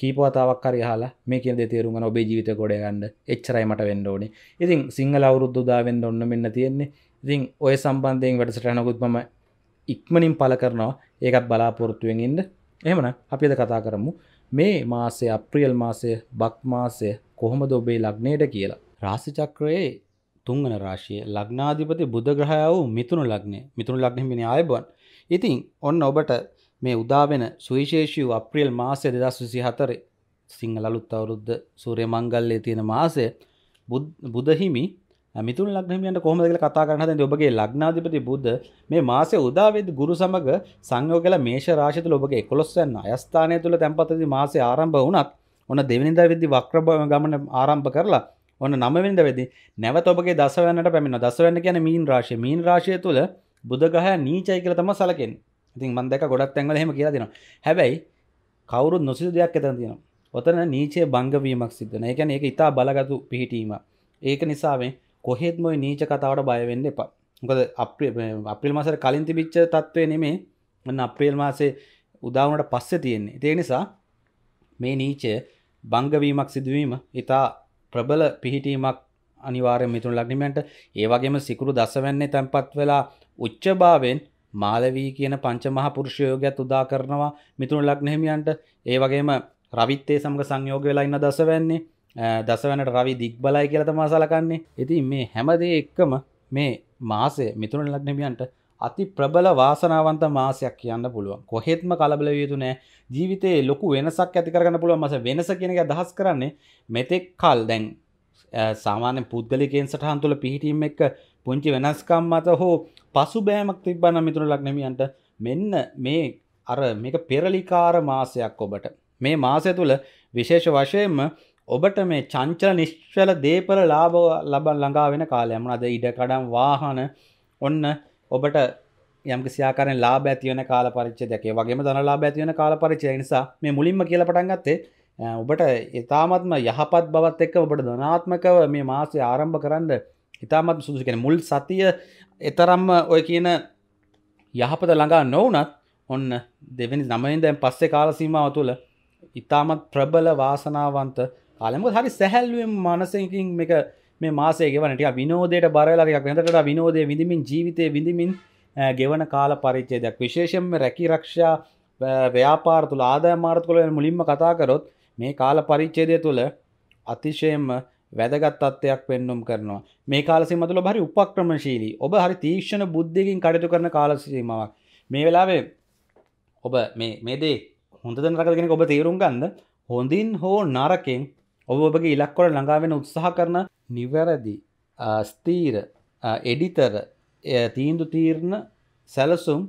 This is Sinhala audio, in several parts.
කීපවතාවක් හරි හලා මේ කියන දේ තේරුම් ගන්න ඔබේ ජීවිතය ගොඩ ගන්න එච්චරයි මට වෙන්න ඕනේ. ඉතින් සිංහල අවුරුද්ද උදා වෙන්න ඔන්න මෙන්න තියෙන්නේ. ඉතින් ඔය සම්බන්ධයෙන් වැඩසටහනකුත් මම ඉක්මනින් පළ කරනවා. ඒකත් බලාපොරොත්තුෙන් ඉන්න. එහෙමනම් අපි අද කතා කරමු මේ මාසය අප්‍රියල් මාසය බක් මාසය කොහොමද ඔබේ ලග්නයට කියලා. රාශි චක්‍රයේ තුන්වන රාශිය ලග්නාධිපති බුධ ග්‍රහය වූ මිතුණු ලග්නය. මිතුණු ලග්නෙ මිනේ ආයබන්. ඉතින් ඔන්න ඔබට මේ උදාවෙන සුවිශේෂී අප්‍රියල් මාසය දෙදස් විසි හතරේ සිංහල අලුත් අවුරුද්ධ සූරය මංගල්ලේ තියෙන මාසය බුදහිමි මිතුන් ලක්නමියන්ට කොහමදල කතා කරන ද ඔබගේ ලක්නාධිපති බුද්ධ මේ මාසය උදාවේද ගුරු සමඟ සංයෝගල මේෂ රාශිතුල ඔබගේ කොළොස්සයන්න අයස්ථානය තුළ තැන්පතති මාසේ ආරම්භ වුණත් ඔන්න දෙවනිදා වෙදදි වක්‍රභ ගමන ආරම්භ කරලා ඔන්න නමවිද වෙදි නැවත ඔබගේ දසවන්නට පැමිණ දසවන්න කියන මීන් රාශය මීන් රාශය තුළ බුදගහ නීචය කියල තම සලකෙන් ඉතින් මන්දක ගොඩක් තැන්වල හෙම කියලා දෙනවා හැබැයි කවුරුත් නොසිදු දෙයක් එතන තියෙනවා ඔතන නීචේ බංගවීමක් සිද්ධන එකන ඒක ඉතා බලගතු පිහිටීම ඒක නිසාවෙන් කොහෙත්මයි නීච කතාවට බයවෙන්න එපා මොකද අප්‍රිල් මාසර කලින් තිබිච්ච තත්ත්වය නෙමේ මන්න අප්‍රේල් මාසේ උදාවනට පස්ස තියෙන්නේ ඒ නිසා මේ නීචය බංගවීමක් සිදුවීම ඉතා ප්‍රබල පිහිටීමක් අනිවාරය මිතුන් ලක්නිමට ඒවගේම සිකුරු දසවන්නේ තැන්පත් වෙලා උච්චභාවෙන් මාලවී කියන පංචමහ පුරුෂ යෝගයත් උදා කරනවා මිතුන ලග්න හිමියන්ට ඒ වගේම රවිත්තේ සමග සංයෝග වෙලා ඉන්න දසවැන්නේ දසවැනට රවි දිග්බලයි කියලා තමයි සලකන්නේ. ඉතින් මේ හැම දේ එක්කම මේ මාසය මිතුන ලග්න හිමියන්ට අති ප්‍රබල වාසනාවන්ත මාසයක් කියන්න පුළුවන්. කොහෙත්ම කලබල විය යුතු නෑ. ජීවිතේ ලොකු වෙනසක් ඇති කරගන්න පුළුවන් මාස. වෙනස කියන එක අදහස් කරන්නේ මෙතෙක් කල් දැන් සාමාන්‍ය පුද්ගලිකයන් සටහන් තුළ පිහිටීම එක්ක පුංචි වෙනස්කම් මත හෝ පසු බෑමක් තිබ්බන මිතුර ලක්නමියන්ට මෙන්න මේ අර මේක පෙරලිකාර මාසයක් ඔබට මේ මාසය තුළ විශේෂ වශයෙන්ම ඔබට මේ චංචල නිශ්චල දේපල ලාභ ලබන් ළඟා වෙන කාලයම අද ඉඩකඩම් වාහන ඔන්න ඔබට යම්කිසියාකරෙන් ලාබ ඇතිවන කාල පරිච්ච දෙකේ වගේම දන ලාබ ඇතිවන කාල පරිච්චය නිසා මේ මුලින්ම කියල පටන් ගත්තේ ඔබට ඉතාමත්ම යහපත් බවත් එක්ක ඔබට ධනාත්මකව මේ මාසය ආරම්භ කරන්න හිතාමත් සුදුසිකෙන මුල් සතිය එතරම්ම ඔය කියන යහපත ළඟා නොවනත් ඔන්න දෙවැනි නමයින්දැන් පස්සේ කාලසීමාව තුළ ඉතාමත් ප්‍රබල වාසනාවන්ත කාලෙම හරි සැහැල්ුවෙන් මනසකින් එක මේ මාසේ ගෙවනට විනෝදයට බරලාරයක් වෙනකට විනෝදය විඳමින් ජීවිතය විඳමින් ගෙවන කාල පරිච්චේදයක් විශේෂෙන්ම රැකි රක්ෂා ව්‍යාපාර තුළ ආදාය මාර්ග තුළ මුලින්ම කතා කරොත් මේ කාල පරිච්ඡේදය තුළ අතිශයෙන්ම වැදගත්තත්වයක් පෙන්නුම් කරනවා මේ කාලසිම තුළ හරි උපක්‍රමශීලී ඔබ හරි තීක්ෂණ බුද්ධියකින් කටයුතු කරන කාලසීමාවක් මේ වෙලාවේ ඔබ මේදේ හොඳද නරකගෙන ඔබ තේරුම් ගන්න හොඳින් හෝ නරකෙන් ඔබ ඔබගේ ඉලක්කොට ළඟාවෙන උත්සාහ කරන නිවැරදි ස්තීර එඩිතර තීන්දු තීරණ සැලසුම්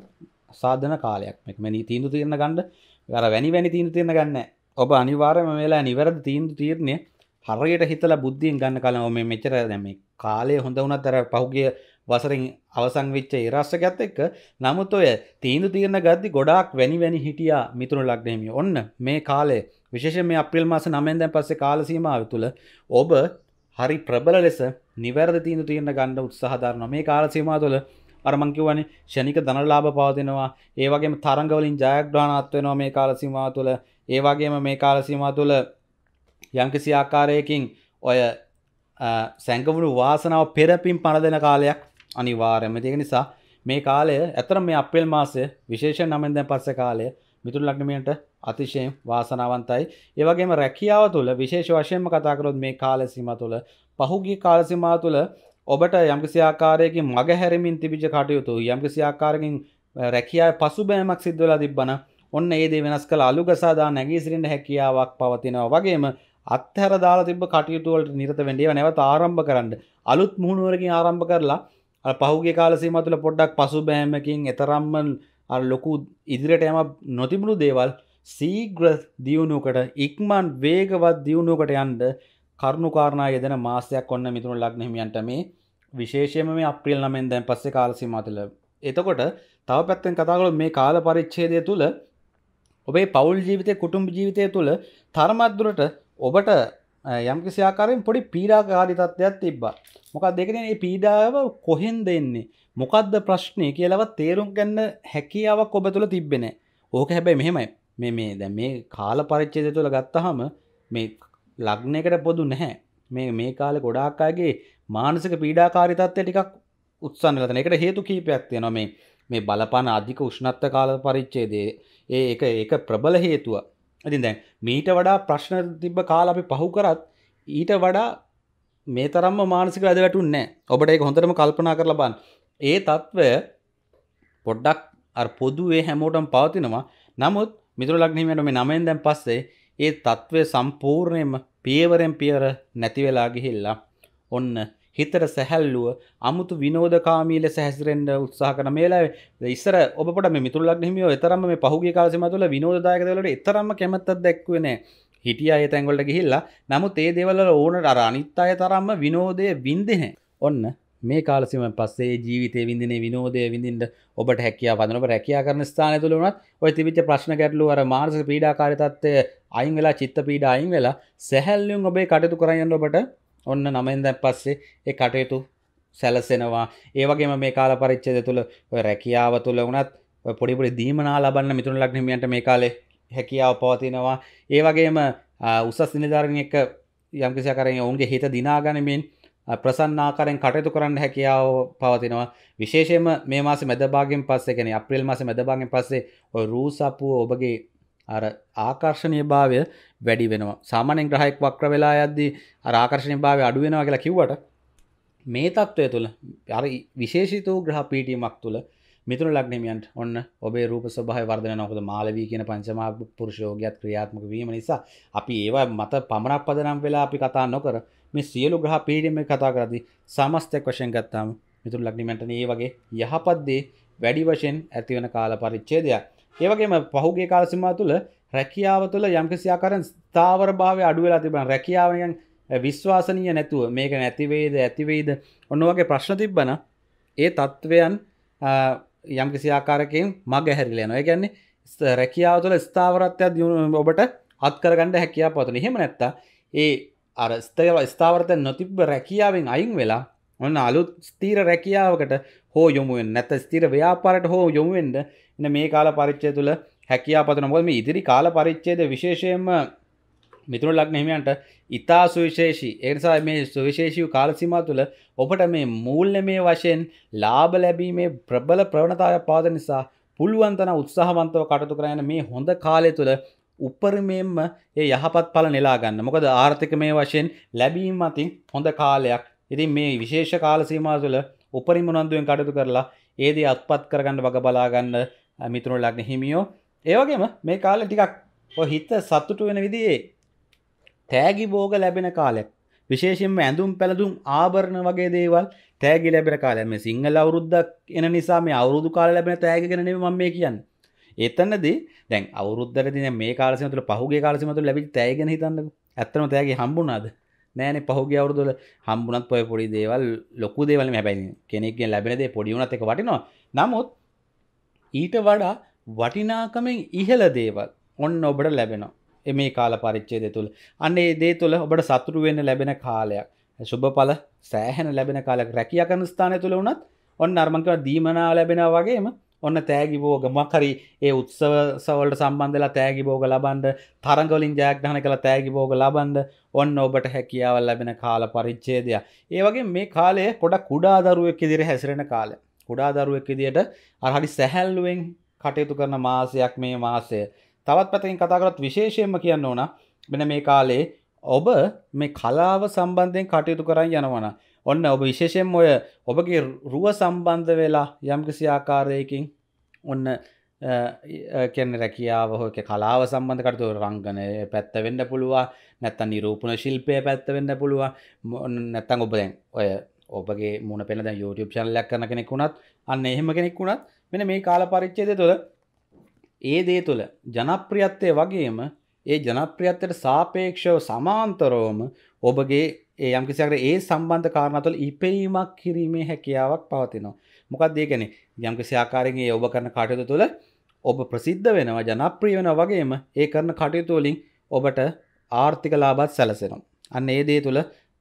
සාධන කාලයක් මෙක් මෙනි තීන්දු තීරණ ගණ්ඩ වැර වැනි වැනි තීන්දු තීරණ ගන්න ඔබ අනිවාර්යම වෙලා නිවැරදි තීන්දු තීරණය හරියට හිතල බුද්ධියෙන් ගන්න කලම මේ මෙචර දැම කාලය හොඳ වුණත් තර පහුගිය වසරින් අවසන් විච්ච ඒරශ්්‍ර ගත්ත එක්ක නමුත් ඔය තීන්දු තියන්න ගද්දි ගොඩක් වැනි වැනි හිටියා මිතුරු ලක්නයමි ඔන්න මේ කාලේ විශේෂ මේ අපිල් මාස නමෙන්දැන් පස්සේ කාලසීමාව තුළ ඔබ හරි ප්‍රබල ලෙස නිවැරද තීන්දු තියන්න ගණඩ උත්සාහධරන මේ කාලසීමා තුළ අරමංකිවනි ෂණික දනලාභ පවතිනවා ඒවගේම තරංගවලින් ජයග්‍රාණත්වෙනවා මේ කාලසිමා තුළ ඒවාගේම මේ කාලසිමා තුළ යංකිසි ආකාරයකින් ඔය සැංගවුණු වාසනාව පෙරපින් පණදෙන කාලයක් අනිවාර්යම තියෙන නිසා මේ කාලය ඇතර මේ අපේල් මාසය විශේෂ නමෙන් දැන් පස්ස කාලය මිතුරු ලග්නමියන්ට අතිශයෙන් වාසනාවන්තයි. ඒ වගේම රැකියාව තුළ විශේෂ වශයෙන්ම කතා කරොත් මේ කාල සීමා තුළ පහුගිය කාල සීමා තුළ ඔබට යම්කිසි ආකාරයකින් මගහැරමින් තිබිච්ච කටයුතු යම්කිසි ආකාරකින් රැකියාවේ පසුබෑමක් සිද්ධ වෙලා තිබ්බනම් ඔන්න ඒ දේ වෙනස් කළ අලුගසා දා නැගී සිටින්න හැකියාවක් පවතිනවා වගේම අත්හැර දාලා තිබ කටයුතුවලට නිරත වැඩියව නැවත ආරම්භ කරන්න අලුත් මුහුණුවරකින් ආරම්භ කරලා පහුගේ කාලසීම තුළ පොඩ්ඩක් පසු බෑමකින් එතරම්ම ලොකු ඉදිරියට යම නොතිබුණු දේවල් සීග්‍ර දියුණුකට ඉක්මන් වේගවත් දියුණුවකට යන්ඩ කරුණුකාරණා යෙදෙන මාසයක් ඔන්න මිතුරු ලක්නහිමියන්ට මේ විශේෂයම මේ අප්‍රියල් නමෙන් දැන් පස්සේ කාලසීම තුළ එතකොට තව පැත්තෙන් කතාගලොත් මේ කාල පරිච්ඡේදය තුළ ඔබේ පවුල් ජීවිතය කුටුම්බ ජීවිතය තුළ තර්මත්දුරට ඔබට යම්කිසි ආකාරයෙන් පොඩි පීඩාකාරී තත්ත්වයක් තිබ්බා. මොකක්ද ඒකනේ මේ පීඩාව කොහෙන්ද එන්නේ? මොකද්ද ප්‍රශ්නේ කියලාවත් තේරුම් ගන්න හැකියාවක් ඔබ තුල තිබ්බේ නැහැ. ඕක හැබැයි මෙහෙමයි. මේ මේ දැන් මේ කාල පරිච්ඡේදය තුල ගත්තාම මේ ලග්නයකට පොදු නැහැ. මේ මේ කාලේ ගොඩාක් අයගේ මානසික පීඩාකාරී තත්ත්වය ටිකක් උත්සන්න වෙලා තියෙනවා. ඒකට හේතු කීපයක් තියෙනවා මේ මේ බලපන අධික උෂ්ණත්ව කාල පරිච්ඡේදයේ ඒ ඒක ඒක ප්‍රබල හේතුවක්. ඇතින් දැන් මීට වඩා ප්‍රශ්න තිබ්බ කාල අපි පහු කරත් ඊට වඩා මේ තරම්ම මානසික වැද වැටුන්නේ ඔබට ඒක හොඳටම කල්පනා කරලා බලන්න. ඒ తත්වය පොඩ්ඩක් අර පොදුවේ හැමෝටම පවතිනවා. නමුත් මිතුරු ලග්නහිමියන්ට මේ නමෙන් දැන් පස්සේ ඒ తත්වය සම්පූර්ණයෙන්ම පියවරෙන් පියවර නැති වෙලා ගිහිල්ලා ඔන්න හිතට සැහැල්ලුව අමුතු විනෝදකාමී ලෙස හැසිරෙන්ට උත්සාහ කරන මේලා ඉස්සර ඔබට මිතුරලක් හිමියෝ එතරම් මේ පහුගේ කාලසම තුළ විනෝදායකදවලට එතරම්ම කැමත්තක් දැක්වනේ හිටිය අය තැන්ගොලට ගිහිල්ලා නමුත් ඒ දෙවල්ල ඕනට අර අනිත් අය තරම්ම විනෝදය වින්දින ඔන්න මේ කාලසිම පස්සේ ජීවිතය විඳිනේ විනෝදය විඳින්ට ඔබට හැකියා පදනට රැකයා කරන ස්ථාන තුළුනත් ඔය තිවිච ප්‍රශ්න ගැටලු අර මාර්ස පීඩාකාරිතත්වය අයින් වෙලා චිත්ත පීඩ අයින් වෙලා සැහැල්ලුම් ඔබේ කටතු කරයන්න ඔබට ඔන්න නමෙන්ද පස්සේ ඒ කටයුතු සැලසෙනවා ඒවගේම මේ කාල පරිච්චේද තුළ ඔය රැකියාව තුළ වුණත් පොඩිපුරි දීමනා ලබන්න මිතුරු ලක්නමියන්ට මේ කාලේ හැකියාව පවතිනවා ඒවගේම උසස් නිධාරණ එක යම්කිසි කරෙන් ඔවුන්ගේ හිත දිනාගනමින් ප්‍රසන්නාකරෙන් කටයුතු කරන්න හැකියාව පවතිනවා විශේෂයම මේ මාස මැදභාගෙන් පස්සේ ගැන අප්‍රේල් මාස මැදභාගෙන් පස්සේ ඔය රූසපුුව ඔබගේ අර ආකර්ශණය භාවය වැඩි වෙනවා සාමානෙන් ග්‍රහයෙක් වක්්‍ර වෙලා ඇද්දී ආකර්ශණය භාව අඩු වෙනවා කියලා කිව්වට මේ තත්ත්වය තුළ අර විශේෂිත වූ ග්‍රහ පීටීමක් තුළ මිතුර ලක්නමියන්ට ඔන්න ඔබේ රූප සභහ වර්ධන නොකද මාලවී කියන පංචමා පුරුෂෝගයක් ක්‍රියාත්මක වීම නිසා අපි ඒවා මත පමණක් පදනම් වෙලා අපි කතා නොකර මේ සියලු ග්‍රහ පීඩීම කතා කරදි සමස්තයක් වශයෙන් ගත්තාම මිතුර ලක්නිමට ඒ වගේ යහපත්දේ වැඩි වශයෙන් ඇතිවන කාල පරිච්චේදයක් ඒවගේම පහුගේ කාලසිමා තුළ රැකියාව තුළ යම්කිසියාකරන් ස්ථාවර භාවය අඩුවෙලා තිබන රැකියාවයන් විශ්වාසනය නැතුව මේක නැතිවේද ඇතිවෙයිද ඔන්න වගේ ප්‍රශ්න තිබ්බන ඒ තත්ත්වයන් යම්කිසිආකාරකයෙන් මග හැරිලයනවා ගැන්නේ රැකියාව තුළ ස්ථාවරත්යක් ඔබට අත්කරගන්න හැකියා පතන එහෙම නැත්ත ඒ අර ස්තව ස්ථාවරත නොතිබ්බ රැකියාවෙන් අයින් වෙලා ඔන්න අලුත් ස්තීර රැකියාවකට හෝ යොමුුවෙන් නැත ස්තිර ව්‍යාපාරට හෝ යොමුුවෙන්ද එන මේ කාල පරිච්චය තුළ හැකියාපතන මොදම ඉදිරි කාල පරිච්චේද විශේෂයෙන්ම මිතුරු ලක්නහිමියන්ට ඉතා සුවිශේෂී ඒනිසා මේ සුවිශේෂීව කාලසිමා තුළ ඔබට මේ මූල්ල මේ වශයෙන් ලාබ ලැබීමේ ප්‍රබල ප්‍රවණතාවක් පාද නිසා පුළුවන්තන උත්සාහවන්තව කටතු කරයන මේ හොඳ කාලය තුළ උපරිමයෙන්ම ඒ යහපත් පල නෙලා ගන්න මොකද ආර්ථික මේ වශයෙන් ලැබීම අතින් හොඳ කාලයක් ඉතින් මේ විශේෂ කාලසීමා තුළ උපරි මොනන්දුවෙන් කටයුතු කරලා ඒද අත්පත් කරගන්න වග බලාගන්න මිතුරු ලක්න හිමියෝ ඒවගේම මේ කාල ටිකක් හිත සත්තුට වෙන විදියේ තෑගි බෝග ලැබෙන කාලෙක් විශේෂෙන්ම ඇඳුම් පැළඳුම් ආභරණ වගේ දේවල් තෑගි ලැබෙන කාලය මේ සිංහල අවුරුද්දක් එන නිසා මේ අවුරුදු කාල ලැබෙන තෑගි ගැන නෙමෙයි මම මේ කියන්නේ. එතනදී දැන් අවුරුද්දටදී දැන් මේ කාලසීම තුළ පහුගිය කාලසීම තුළ ලැබිච්ච තෑගි ගැන හිතන්නකෝ. ඇත්තම තෑගි හම්බුණාද? නෑන පහුගේ අවුරදුල හම්බුනත් පොය පොඩි දේවල් ලොකු දේවල හැබැයි කෙනෙක්ගෙන් ලැබෙනදේ පොඩිුනත් එක වටිනවා නමුත් ඊට වඩා වටිනාකමෙන් ඉහල දේවල් ඔන්න ඔබට ලැබෙනවා මේ කාල පරිච්චේද තුළ අන්නේ දේ තුළ ඔබට සතුරු වෙන්න ලැබෙන කාලයක් සුබ පල සෑහැන ලැබෙන කාලක් රැකිය කන ස්ථානය තුළ වුණත් ඔන්න අර්මංකව දීමනා ලැබෙන වගේම ඔන්න තෑගි බෝග මක්හරි ඒ උත්සව සවලට සම්බන්ධලා තෑගි බෝග ලබන්ඩ තරගලින් ජයග්‍රහණ කළ තෑගි බෝග ලබන්ඩ ඔන්න ඔබට හැකියාව ලැබෙන කාල පරිච්ඡේදය. ඒ වගේ මේ කාලය පොඩක් කුඩා දරුවෙක් ඉදිරියට හැසිරෙන කාලය. කුඩා දරුවෙක් විදියට අර හරි සැහැල්ලුවෙන් කටයුතු කරන මාසයක් මේ මාසය. තවත් පැතකින් කතා කරත් විශේෂයෙන්ම කියන්න ඕන මෙන මේ කාලේ ඔබ මේ කලාව සම්බන්ධයෙන් කටයුතු කරන්න යනවන. ඔන්න ඔබ විශේෂයෙන් ඔය ඔබගේ රුව සම්බන්ධ වෙලා යම්කිසි ආකාරයකින් ඔන්න කියන රැකියාව හෝ එක කලාව සම්බන්ධකරතු රංගනය පැත්ත වෙන්න පුළුවන් නැත්තන් නිරූපණ ශිල්පය පැත්ත වෙන්න පුළුවන් නැත්තං ඔබදැන් ඔය ඔබගේ මුණ පෙන දැ YouTube චනලයක් කන කෙනෙක් වුණත් අන්න එහෙම කෙනෙක් වුණත් මෙන මේ කාල පරිච්චේද තුළ ඒ දේ තුළ ජනප්‍රියත්වය වගේම ඒ ජනප්‍රියත්වයට සාපේක්ෂව සමාන්තරෝම ඔබගේ ඒ යම්කිසිකට ඒ සම්බන්ධ කාරණතුළ ඉපෙීමක් කිරීමේ හැකියාවක් පවතිනවා මොකක් දේකනේ යම්කිසි ආකාරෙන්ගේ ඔබ කරන කටයුතු තුළ ඔබ ප්‍රසිද්ධ වෙනවා ජනප්‍රිය වෙන වගේම ඒ කරන කටයුතුවලින් ඔබට ආර්ථික ලාබත් සැලසෙනම් අන්න ඒ දේ තුළ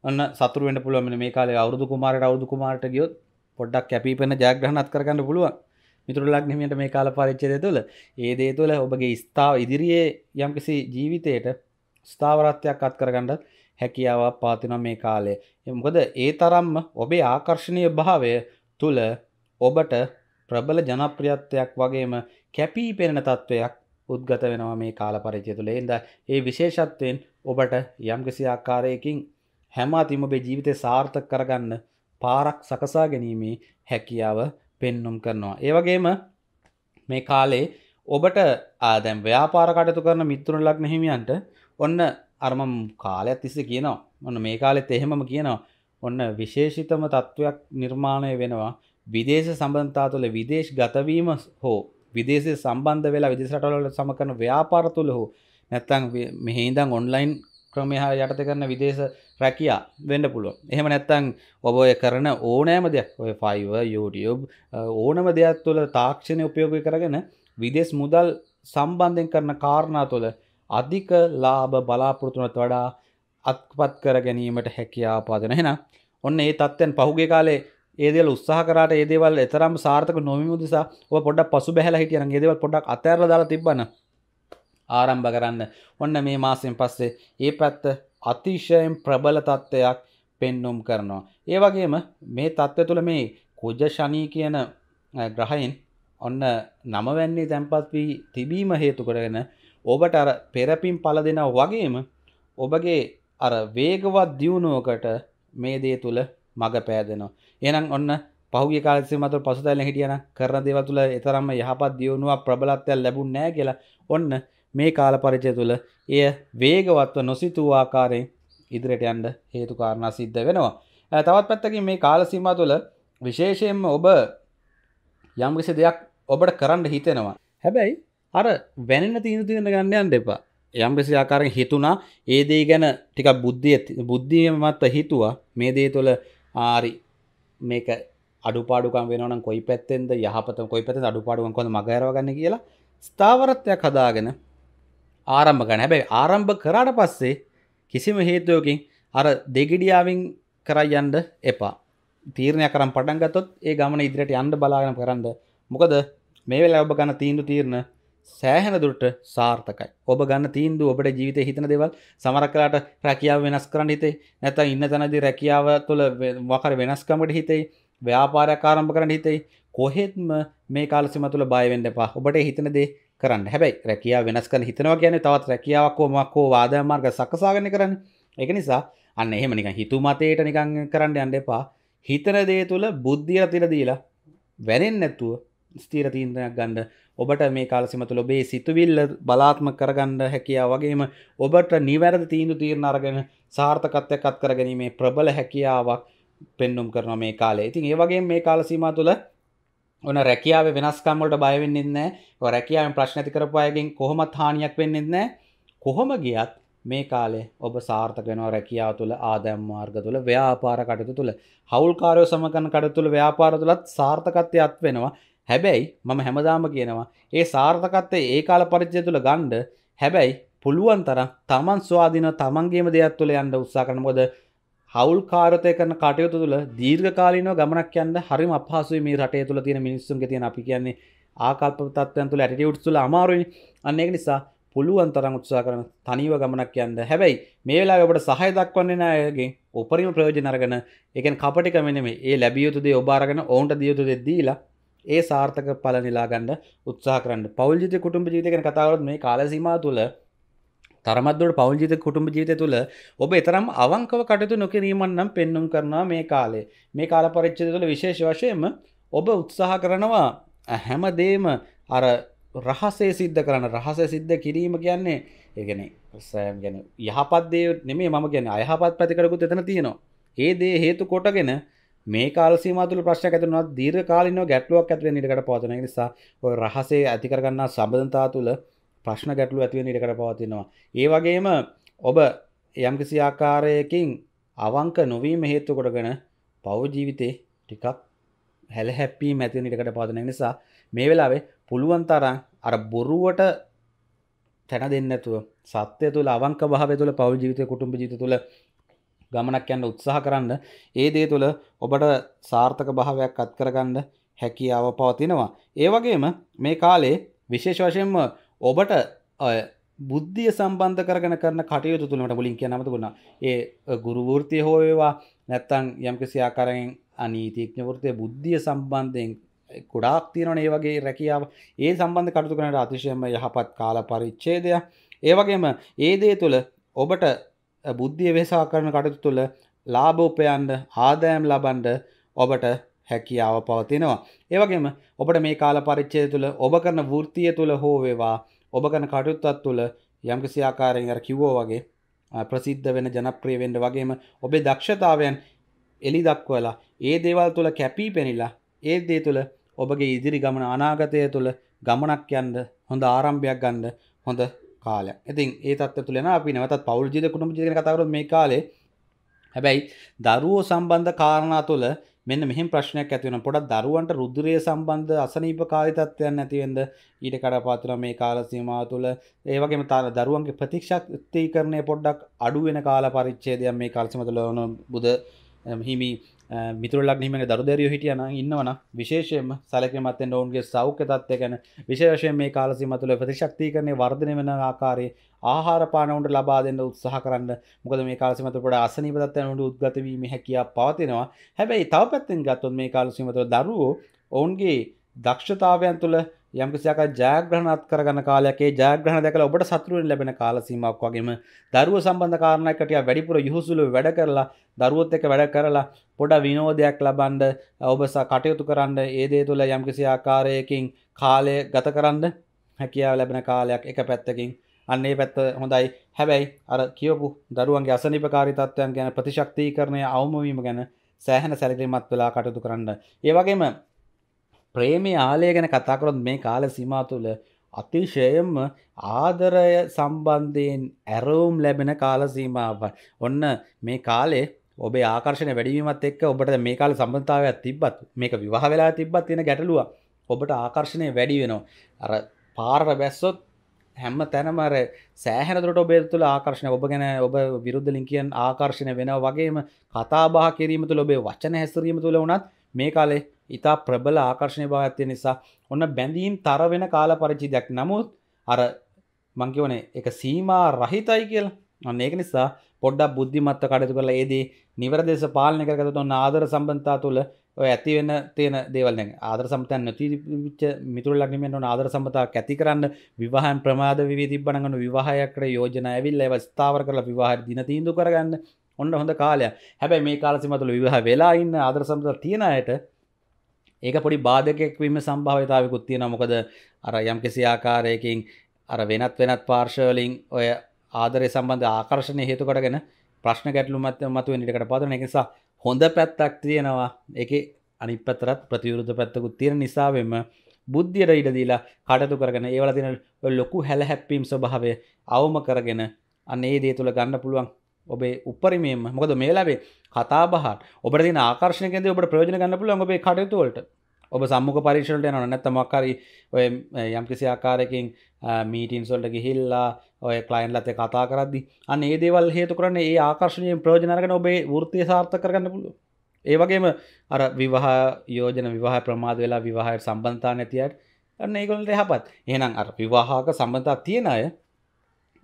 ඔන්න සතුරුවෙන්ට පුළුවමෙන මේ කාලේ අවුදු කුමාරට අවුදු කුමාරට ගියොත් පොඩ්ඩක් කැපිපෙන ජයග්‍රහණත් කරගන්න පුළුවන් මිතුරලක් නෙමට මේ කාල පරිච්චදය තුළ ඒ දේ තුළ ඔබගේ ස්ථාව ඉදිරියේ යම්කිසි ජීවිතයට ස්ථාවරත්වයක් අත් කරගන්නත් හැකියාවක් පාතින මේ කාලය. මොකද ඒ තරම්ම ඔබේ ආකර්ශණය භාවය තුළ ඔබට ප්‍රබල ජනප්‍රියත්වයක් වගේම කැපී පෙනෙන තත්ත්වයක් උද්ගත වෙනවා මේ කාල පරිචය තුළ එන්ද ඒ විශේෂත්වයෙන් ඔබට යම්කිසි ආකාරයකින් හැම අතිම ඔබේ ජීවිතය සාර්ථක කරගන්න පාරක් සකසා ගැනීමේ හැකියාව පෙන්නුම් කරනවා. ඒවගේම මේ කාලේ ඔබට ආදැම් ව්‍යාපාර කටතු කරන මිත්තුරන ලක්න හිමියන්ට ඔන්න අරමම් කාලයක් තිස්ස කියනවා ඔන්න මේ කාලෙත් එහෙමම කියනවා ඔන්න විශේෂිතම තත්ත්වයක් නිර්මාණය වෙනවා විදේශ සම්බන්ධතා තුළ විදේශ ගතවීම හෝ විදේශය සම්බන්ධ වෙලා විදේශ රටවල සමකරන ව්‍යාපාර තුළ හෝ නැත්තං මෙහින්දං ඔන්ලයින් ක්‍රමය හා යටත කරන විදේශ රැකයා වෙන්න පුළුව එහෙම නැත්තං ඔබය කරන ඕනෑම දෙයක් ඔය ෆයිව YouTube ඕනම දෙයක් තුළ තාක්ෂණය උපයෝගය කරගෙන විදෙස් මුදල් සම්බන්ධයෙන් කරන කාරණා තුළ අධික ලාභ බලාපොරතුනත් වඩා අත්පත් කර ගැනීමට හැකියාපාදන හෙන ඔන්න ඒ තත්ත්වයන් පහුගේ කාලේ ඒදල උත්සාහරට ඒදවල් එතරම් සාර්ථක නොමිමු නිසා ඔ පොඩ පසු බැහල හිටියන ඒදවල් පොඩක් අතර දාලා තිබන ආරම්භ කරන්න ඔන්න මේ මාසයෙන් පස්සේ ඒ පැත්ත අතිශයෙන් ප්‍රබල තත්ත්වයක් පෙන්නුම් කරනවා. ඒ වගේම මේ තත්ත්ව තුළ මේ කුජ ශනී කියන ග්‍රහයින් ඔන්න නමවැන්නේ තැන්පත් වී තිබීම හේතු කරගෙන ඔබට අර පෙරපින් පල දෙනව වගේම ඔබගේ අර වේගවත් දියුණුවකට මේ දේ තුළ මඟ පෑදනවා. එහෙනම් ඔන්න පහුගිය කාලේ සීමාතුල පසුතැවෙන හිටියනම් කරන දේවල් තුල ඒතරම්ම යහපත් දියුණුවක් ප්‍රබලත්වයක් ලැබුණ නැහැ කියලා ඔන්න මේ කාල පරිචය තුල එය වේගවත්ව නොසිතූ ආකාරයෙන් ඉදිරියට යන්න හේතු කාරණා සිද්ධ වෙනවා. තවත් පැත්තකින් මේ කාල සීමාව තුළ විශේෂයෙන්ම ඔබ යම් කිසි දෙයක් ඔබට කරන්න හිතෙනවා. හැබැයි අර වැනෙන තීන තීන ගන්න යන්න එපා. යම් කිසි ආකාරයෙන් හිතුණා ඒ දේ ගැන ටිකක් බුද්ධිය බුද්ධිමත්ව හිතුවා මේ දේ තුළ ආරි මේක අඩුපාඩුකම් වෙනවනම් කොයි පැත්තෙන්ද යහපත කොයි පැත්තෙන්ද අඩුපාඩුකම් කොහොමද මගහැරව ගන්න කියලා ස්ථාවරත්වයක් හදාගෙන ආරම්භ කරන්න. හැබැයි ආරම්භ කරාට පස්සේ කිසිම හේතුවකින් අර දෙගිඩියාවෙන් කරා යන්න එපා. තීරණයක් කරන් පටන් ගත්තොත් ඒ ගමන ඉදිරියට යන්න බලාගෙන කරන්න. මොකද මේ වෙලාව ඔබ ගන්න තීන්දුව තීරණ සෑහෙන දුරට සාර්ථකයි. ඔබ ගන්න තීන්දුව ඔබට ජීවිතේ හිතන දේවල් සමහර කලාට රැකියාව වෙනස් කරන්න හිතේ. නැත්නම් ඉන්න තැනදී රැකියාව තුළ වකර වෙනස්කමකට හිතේ. ව්‍යාපාරයක් ආරම්භ කරන්න හිතේ. කොහෙත්ම මේ කාලසිම තුළ බය වෙන්න එපා. ඔබට හිතන දේ කරන්න. හැබැයි රැකියාව වෙනස් කරන්න හිතනවා කියන්නේ තවත් රැකියාවක් හෝ මොකක් හෝ වාදන මාර්ග සකසාගෙන කරන්නේ. ඒක නිසා අන්න එහෙම නිකන් හිතුමතේට නිකන් කරන්න යන්න එපා. හිතන දේ තුළ බුද්ධිය තියලා දීලා වැරෙන්නේ නැතුව ස්ථිර තීන්දනයක් ගන්න ඔබට මේ කාලසිම තුළ ඔබේ සිතුවිල්ල බලාත්ම කරගන්න හැකියා වගේම ඔබට නිවැරද තීන්දු තීරණ අරගෙන සාර්ථකත්වයක් අත් කරගැනීමේ ප්‍රබල හැකියාවක් පෙන්නුම් කරන මේ කාලේ. ඉතින් ඒ වගේම මේ කාලසීමා තුළ ඕන රැකියාව වෙනස්කම් වලට බය වෙන්නේ නැහැ. රැකියාවෙන් ප්‍රශ්න ඇති කරපු අයගෙන් කොහොමත් හානියක් වෙන්නේ නැහැ. කොහොම ගියත් මේ කාලේ ඔබ සාර්ථක වෙනවා රැකියාව තුළ ආදායම් මාර්ග තුළ ව්‍යාපාර කටයුතු තුළ හවුල්කාරයෝ සමගන කටයුතු තුළ ව්‍යාපාර තුළත් සාර්ථකත්වයක් වෙනවා. හැබැයි මම හැමදාම කියනවා ඒ සාර්ථකත්වය ඒ කාල පරිච්චය තුළ ගණ්ඩ හැබැයි පුළුවන් තරම් තමන් ස්වාධීන තමන්ගේම දෙයක් තුළ යන්න උත්සා කරනකොද හවුල් කාරතය කරන කටයුතු තුළ දීර්ඝකාලීන ගමනක් යන්න හරිම අපහසුයි මේ රටේ තුළ තියෙන මිනිස්සුන්ගේ තියෙන අපි කියන්නේ ආකල්ප තත්ත්වයන් තුළ ඇටිටියුඩ් තුළ අමාරුයි අන්න ඒක නිසා පුළුවන් තරම් උත්සා කරන තනිව ගමනක් යන්න හැබැයි මේ වෙලාවේ ඔබට සහාය දක්වන්නේ නැයගේ උපරිම ප්‍රයෝජන අරගෙන ඒ කියන්නේ කපටි කම නෙමෙයි ඒ ලැබිය යුතු දේ ඔබ අරගෙන ඔවුන්ට දිය යුතු දේ දීලා ඒ සාර්ථක පල නිලාගන්න උත්සා කරන්න පෞල්ජිත කුටුම්ඹ ජීතකන කතාවරත් මේ කාලසීමා තුළ තරමත්දුවට පෞල්ජිත කුටුම්ඹ ජීත තුළ ඔබ එතරම් අවංකව කටතු නොකිරීමන්නම් පෙන්නුම් කරනවා මේ කාලේ මේ කාල පරිච්චිත තුළ විශේෂ වශයම ඔබ උත්සාහ කරනවා හැමදේම අර රහසේ සිද්ධ කරන රහස සිද්ධ කිරීම කියන්නේ ඒගැන සෑම් ගැන යහපත්දේ නෙමේ මම ගැන අයහපත් පැතිකරකුත් එතන තියෙනවා ඒදේ හේතු කොටගෙන මේ කාලසීම තුළ ප්‍රශ්නයක් ඇති වෙනවා දීර්ඝ කාලිනව ගැටලුවක් ඇති වෙන ඉඩකට පවතින නිසා ඔය රහසේ ඇති කරගන්නා සම්බන්ධතාව තුළ ප්‍රශ්න ගැටලු ඇති වෙන ඉඩකට පවතිනවා. ඒ වගේම ඔබ යම්කිසි ආකාරයකින් අවංක නොවීම හේතු කොටගෙන පව ජීවිතේ ටිකක් හැලහැප්පීම් ඇති වෙන ඉඩකට පවතින නිසා මේ වෙලාවේ පුළුවන් තරම් අර බොරුවට තැන දෙන්නේ නැතුව සත්‍ය තුළ අවංක භාවය තුළ පව ජීවිතේ කුටුම්බ ජීවිතය තුළ ගමනක් යන්න උත්සාහ කරන්න ඒ දේ තුළ ඔබට සාර්ථක භාවයක් අත්කරගන්න හැකියාව පවතිනවා. ඒ වගේම මේ කාලේ විශේෂ වශයෙන්ම ඔබට බුද්ධිය සම්බන්ධ කරගෙන කරන කටයුතු තුළට මුලින් කිය නමතුගුණා ඒ ගුරුවෘතිය හෝයවා නැත්තං යම්කිසි ආකාරයෙන් අනීතිීක්ඥවෘතිය බුද්ධිය සම්බන්ධයෙන් කුඩාක් තියෙනන ඒ වගේ රැකියාව ඒ සම්බන්ධ කටතු කරනට අතිශයම යහපත් කාල පරිච්චේදය ඒවගේම ඒ දේ තුළ ඔබට බුද්ධිය වේසා කරන කටයුතු තුළ ලාභෝපයන්ට ආදායම් ලබන්ඩ ඔබට හැකියාව පවතිනවා. ඒවගේම ඔබට මේ කාල පරිච්චය තුළ ඔබ කරන වෘතිය තුළ හෝවේවා ඔබ කරන කටයුත්තත් තුළ යම්කිසි ආකාරයෙන් අර කිව්වෝ වගේ ප්‍රසිද්ධ වෙන ජනප්‍රිය වෙන්න වගේම ඔබේ දක්ෂතාවයන් එලි දක්වලා ඒ දේවල් තුළ කැපී පෙනිලා ඒ දේ තුළ ඔබගේ ඉදිරි ගමන අනාගතය තුළ ගමනක් යන්ද හොඳ ආරම්භයක් ගන්න හොඳ කාලය ඉතින් ඒ තත්ව තුළන අපි නවතත් පවුල් ජීද කුටුම් ජීදන කතාවරු මේ කාලේ හැබැයි දරුවෝ සම්බන්ධ කාරණා තුළ මෙන්න මෙහෙම ප්‍රශ්නයක් ඇති වෙන පොඩක් දරුවන්ට රුධිරය සම්බන්ධ අසනීපකාරී තත්ත්වයන් නැති වෙන්න ඊට කඩ පාතුන මේ කාල සීමාව තුළ ඒ වගේම දරුවන්ගේ ප්‍රතික්ෂක්තිකරණය පොඩ්ඩක් අඩු වෙන කාල පරිච්ඡේදයක් මේ කාල සීමාව තුළ වුණ බුද හිමි මිතුරලක් නිම දරුදරය හිටියන ඉන්නවන විශේෂයම සැලක මත්තෙන් ඔවුන්ගේ සෞඛ්‍ය තත්වය ගැන විශේෂය මේ කාලසි මතුළ ප්‍රතිශක්ති කරන්නේ වර්ධනය වන ආකාරයේ ආහාර පානවුන්ට ලබා දෙන්න උත්සාහ කරන්න මොකද මේ කාලසිමතපට අසනීපතත්වයනට උද්ගතවීම හැකියා පවතිනවා හැබැයි තව පැත්තෙන් ගත්තොත් මේ කාලසිමතුව දරුවෝ ඔවුන්ගේ දක්ෂතාවයන් තුළ යම්කිසියක ජයග්‍රහණත් කරගන්න කාලයකේ ජයග්‍රහණ දැකලා ඔබට සතුරුවෙන් ලැබෙන කාල සීමාවක් වගේම දරුවෝ සම්බන්ධ කාරණා කටිය වැඩිපුර යහුසුළු වැඩ කරලා දරුවොත් එක්ක වැඩ කරලා පොඩ විනෝදයක් ලබන්න ඔබ කටයුතු කරන්න ඒ දේ තුළ යම්කිසි ආකාරයකින් කාලය ගත කරන්න හැකියාව ලැබෙන කාලයක් එක පැත්තකින් අන්නේ පැත්ත හොඳයි හැබැයි අර කියවපු දරුවන්ගේ අසනීපකාරී තත්ත්වයන් ගැන ප්‍රතිශක්තිකරණය අවමවීම ගැන සෑහෙන සැලකිලිමත් වෙලා කටයුතු කරන්න. ඒ වගේම ප්‍රේමේ ආලය ගැන කතාකරොත් මේ කාල සීමා තුළ අතිශයම ආදරය සම්බන්ධයෙන් ඇරවුම් ලැබෙන කාල සීමාව. ඔන්න මේ කාලේ ඔබේ ආකර්ශණ වැඩීමත් එක්ක ඔබට මේ කාල සම්බන්ධතාවයක් තිබ්බත් මේක විවාහ වෙලා තිබ්බත් තියෙන ගැටලුව ඔබට ආකර්ශණය වැඩි වෙනවා. අර පාරට බැස්සොත් හැම තැනම අර සෑහනතුරට ඔබේ තුළ ආකර්ශණය ඔබ ගැන ඔබ විරුද්ධලින් කියන් ආකර්ශණය වෙන වගේම කතාබා කිරීම තුළ ඔබේ වචන හැසිරීම තුළ වනත් මේ කාලේ ඉතා ප්‍රබල ආකර්ශණය භාගත්ය නිසා ඔන්න බැඳීම් තර වෙන කාල පරිචිදයක් නමුත් අර මංකිවනේ එක සීමා රහිතයි කියල් අන්න ඒක නිසා පොඩ්ඩක් බුද්ධිමත්ත කටතු කරලා ඒදී නිවරදේශ පාලනය කරගත ඔන්න ආදර සම්බන්තා තුළ ඔය ඇති වෙන තියෙන දේවල් දැන් ආදර සම්පතන් නැති විච්ච මිතුරු ලග්නෙමෙන් ඔන ආදර සම්පතාවක් ඇති කරන්න විවාහයන් ප්‍රමාද විවිධ තිබ්බනම් ඔන්න විවාහයකට යෝජනා ඇවිල්ලා ඒවා ස්ථාවර කරලා විවාහය දින තීන්දුව කරගන්න ඔන්න හොඳ කාලයක් හැබැයි මේ කාලසීමාව තුළ විවාහ වෙලා ඉන්න ආදර සම්පත තියන අයට ඒක පොඩි බාධකයක් වීම සම්භාවිතාවකුත් තියෙන මොකද අර යම් කිසි ආකාරයකින් අර වෙනත් වෙනත් පාර්ශවලින් ඔය ආදරය සම්බන්ධ ආකර්ශණය හේතු කරගෙන ප්‍රශ්න ගැටලුමත් මතු නිටකට පාදන එක නිසා හොඳ පැත්තක් තියෙනවා එක අනි පැතරත් ප්‍රතිවරුද්ධ පැත්තකුත් තියෙන නිසාවෙම බුද්ධියට ඉඩදීලා කටතු කරගෙන ඒවල තින ලොකු හැල හැප්පීම් ස්වභාවය අවම කරගෙන අන්නේ දේ තුළ ගන්න පුළුවන් ඔබේ උපරිමේම මොකද මේ ලැබේ කතාබහට ඔබ ති ආකර්ශනකද ඔබට ප්‍රයෝජන ගන්න පුල ඔබේ කටයුතුවලට ඔබ සම්මුඛ පරීක්ෂණයට යනවා නැත්නම් මොකක්hari ඔය යම්කිසි ආකාරයකින් මීටින්ස් වලට ගිහිල්ලා ඔය ක්ලයන්ට්ලත් එක්ක කතා කරද්දී අන්න ඒ දේවල් හේතු කරගෙන ඒ ආකර්ෂණයෙන් ප්‍රයෝජන අරගෙන ඔබේ වෘත්තිය සාර්ථක කරගන්න පුළුවන්. ඒ වගේම අර විවාහ යෝජන විවාහ ප්‍රමාද වෙලා විවාහයට සම්බන්ධතා නැතියට අන්න ඒගොල්ලන්ට යහපත්. එහෙනම් අර විවාහක සම්බන්ධතා තියෙන අය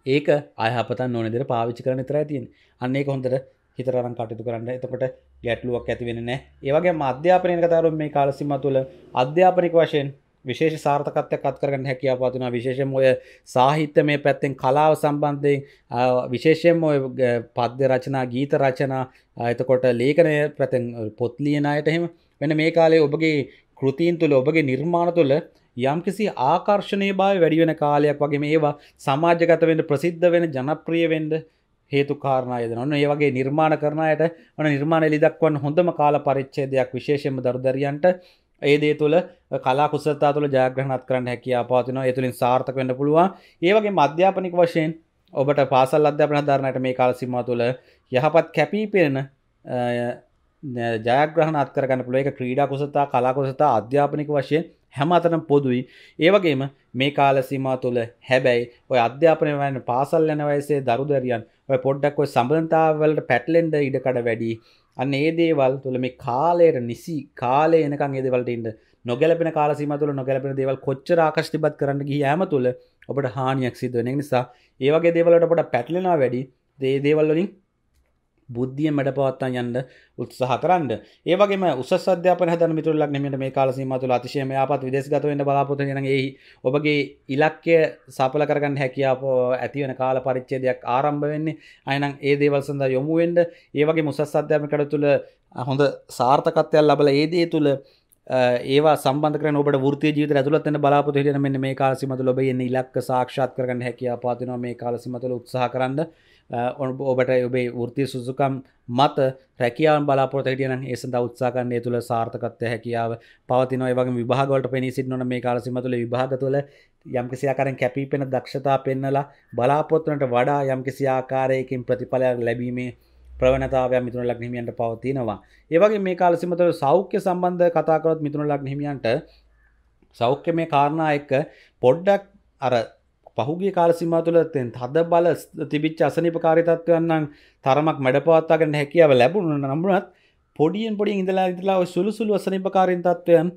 ඒක අයහපත නොනදර පාවිච්චි කරන තර තියෙන් අන්නේ කොහොඳට හිතරම් කටයුතු කරන්න එතකොට ගැටලුවක් ඇතිවෙන නෑ ඒවගේ අධ්‍යාපනය කතරු මේ කාලසිම තුළ අධ්‍යාපනික වශයෙන් විශේෂ සාර්ථකත්වයක් අත්කරගන්න හැකියාපාතුන විශේෂම ඔය සාහිත්‍ය මේ පැත්තෙන් කලාව සම්බන්ධයෙන් විශේෂයෙන් ඔය පද්‍ය රචනා ගීත රචනා එතකොට ලේඛනය පැතෙන් පොත් ලියන අයට එහෙම වෙන මේ කාලේ ඔබගේ කෘතීන් තුළ ඔබගේ නිර්මාණ තුළ යම්කිසි ආකර්ශණය භාව වැඩිවෙන කාලයක් වගේ ඒවා සමාජගතවෙන්ට ප්‍රසිද්ධ වෙන ජනප්‍රියවෙන්ඩ හේතුකාරණයද ඔන්න ඒ වගේ නිර්මාණ කරණයට වන නිර්මාණ එලිදක්වන් හොඳම කාල පරිච්චේදයක් විශේෂම දරදරියන්ට ඒදේ තුළ කලාකුසතා තුළ ජයග්‍රහණත් කරන්න හැකිය පාතින ඇතුළින් සාර්ථක වන්න පුළුවන් ඒවගේ මධ්‍යාපනික වශයෙන් ඔබට පාසල් අධ්‍යාපන ධරණයට මේ කාලසිම තුළ යහපත් කැපී පෙරෙන ජයග්‍රහණත් කරගන්න පුළුව එක ක්‍රීඩා කුසතා කලාකුසතා අධ්‍යාපනික වශයෙන් හැම අතන පොදුයි ඒවගේම මේ කාලසීම තුළ හැබැයි ඔය අධ්‍යාපනය වන පාසල් යන වයසේ දරුදරියන් ඔය පොඩ්ඩක් ඔය සබඳතාවලට පැටලෙන්ඩ ඉඩකඩ වැඩි අන්න ඒ දේවල් තුළ මේ කාලයට නිසි කාලය එනකං ඒදවලට ඉන්න නොගැලපෙන කාලසීම තුළ නොගැලපෙන දේවල් කොච්චර ආකෂ්ටිපත් කරන්න ගිය ෑම තුළ ඔබට හානියක් සිදුවෙන නිසා ඒවගේ දේවලට පොට පැටලෙනා වැඩි දේ දේවල්ලින් බුද්ධිය මැඩ පවත්තා යන්න උත්සාහ කරන්න ඒවගේම උස අධ්‍යාපන හද මිතුරලක් නමට මේ කාලසීම තුළ අතිශයම ආපත් විදේශගතවන්න බලාපොත ගෙනගේ ඔබගේ ඉලක්කය සපල කරගන්න හැකියාප ඇතිවන කාල පරිච්චේදයක් ආරම්භ වෙන්නේ අයනම් ඒ දේවල්සඳ යොමුුවෙන්ඩ ඒවගේ මුසස් අධ්‍යාපකට තුළ හොඳ සාර්ථකත්වයක් ලබල ඒදේ තුළ ඒවා සම්බන්ධක ඔබට ෘතිය ජීත ඇතුලත්න බලාපොත හිටන මෙන්න මේ කාලසිමතු ලොබ එන්න ඉලක්ක සාක්ෂාත් කරගන්න හැකියා පාතිනවා මේ කාලසිමතුල උත්සාහ කරන්න ඔබට ඔබේ ෘතිය සුසුකම් මත රැකියාව බලාපොරතටයන ඒ සඳ උත්සාකන්න තුළ සාර්ථකත්ය හැකියාව පවතින වගේ විභාගොට පෙනි සිටන මේ කාලසිම තුළ විභාග තුළ යම්කිසියාකාරෙන් කැපී පෙන දක්ෂතා පෙන්නලා බලාපොත්වනට වඩා යම්කිසිආකාරයකින් ප්‍රතිඵලයක් ලැබීමේ ප්‍රවනතාවය මිතුන ලක්නිමියන්ට පවතිනවා. ඒවගේ මේ කාලසිමතුළ සෞඛ්‍ය සම්බන්ධ කතාකරොත් මිතුන ලක්නිමියන්ට සෞඛ්‍ය මේ කාරණා එක්ක පොඩ්ඩක් අර පහුගේ කාලසිම තුළත්තෙන් හද බල තිබිච් අසනිපකාරිතත්වයන්නම් තරමක් මැඩපවත්තාගන්න හැකියාව ලැබුණු නම්බුණත් පොඩියෙන් පොඩි ඉඳලා ඉදිලා සුළුසුළු අසනිපකාරින් තත්වයන්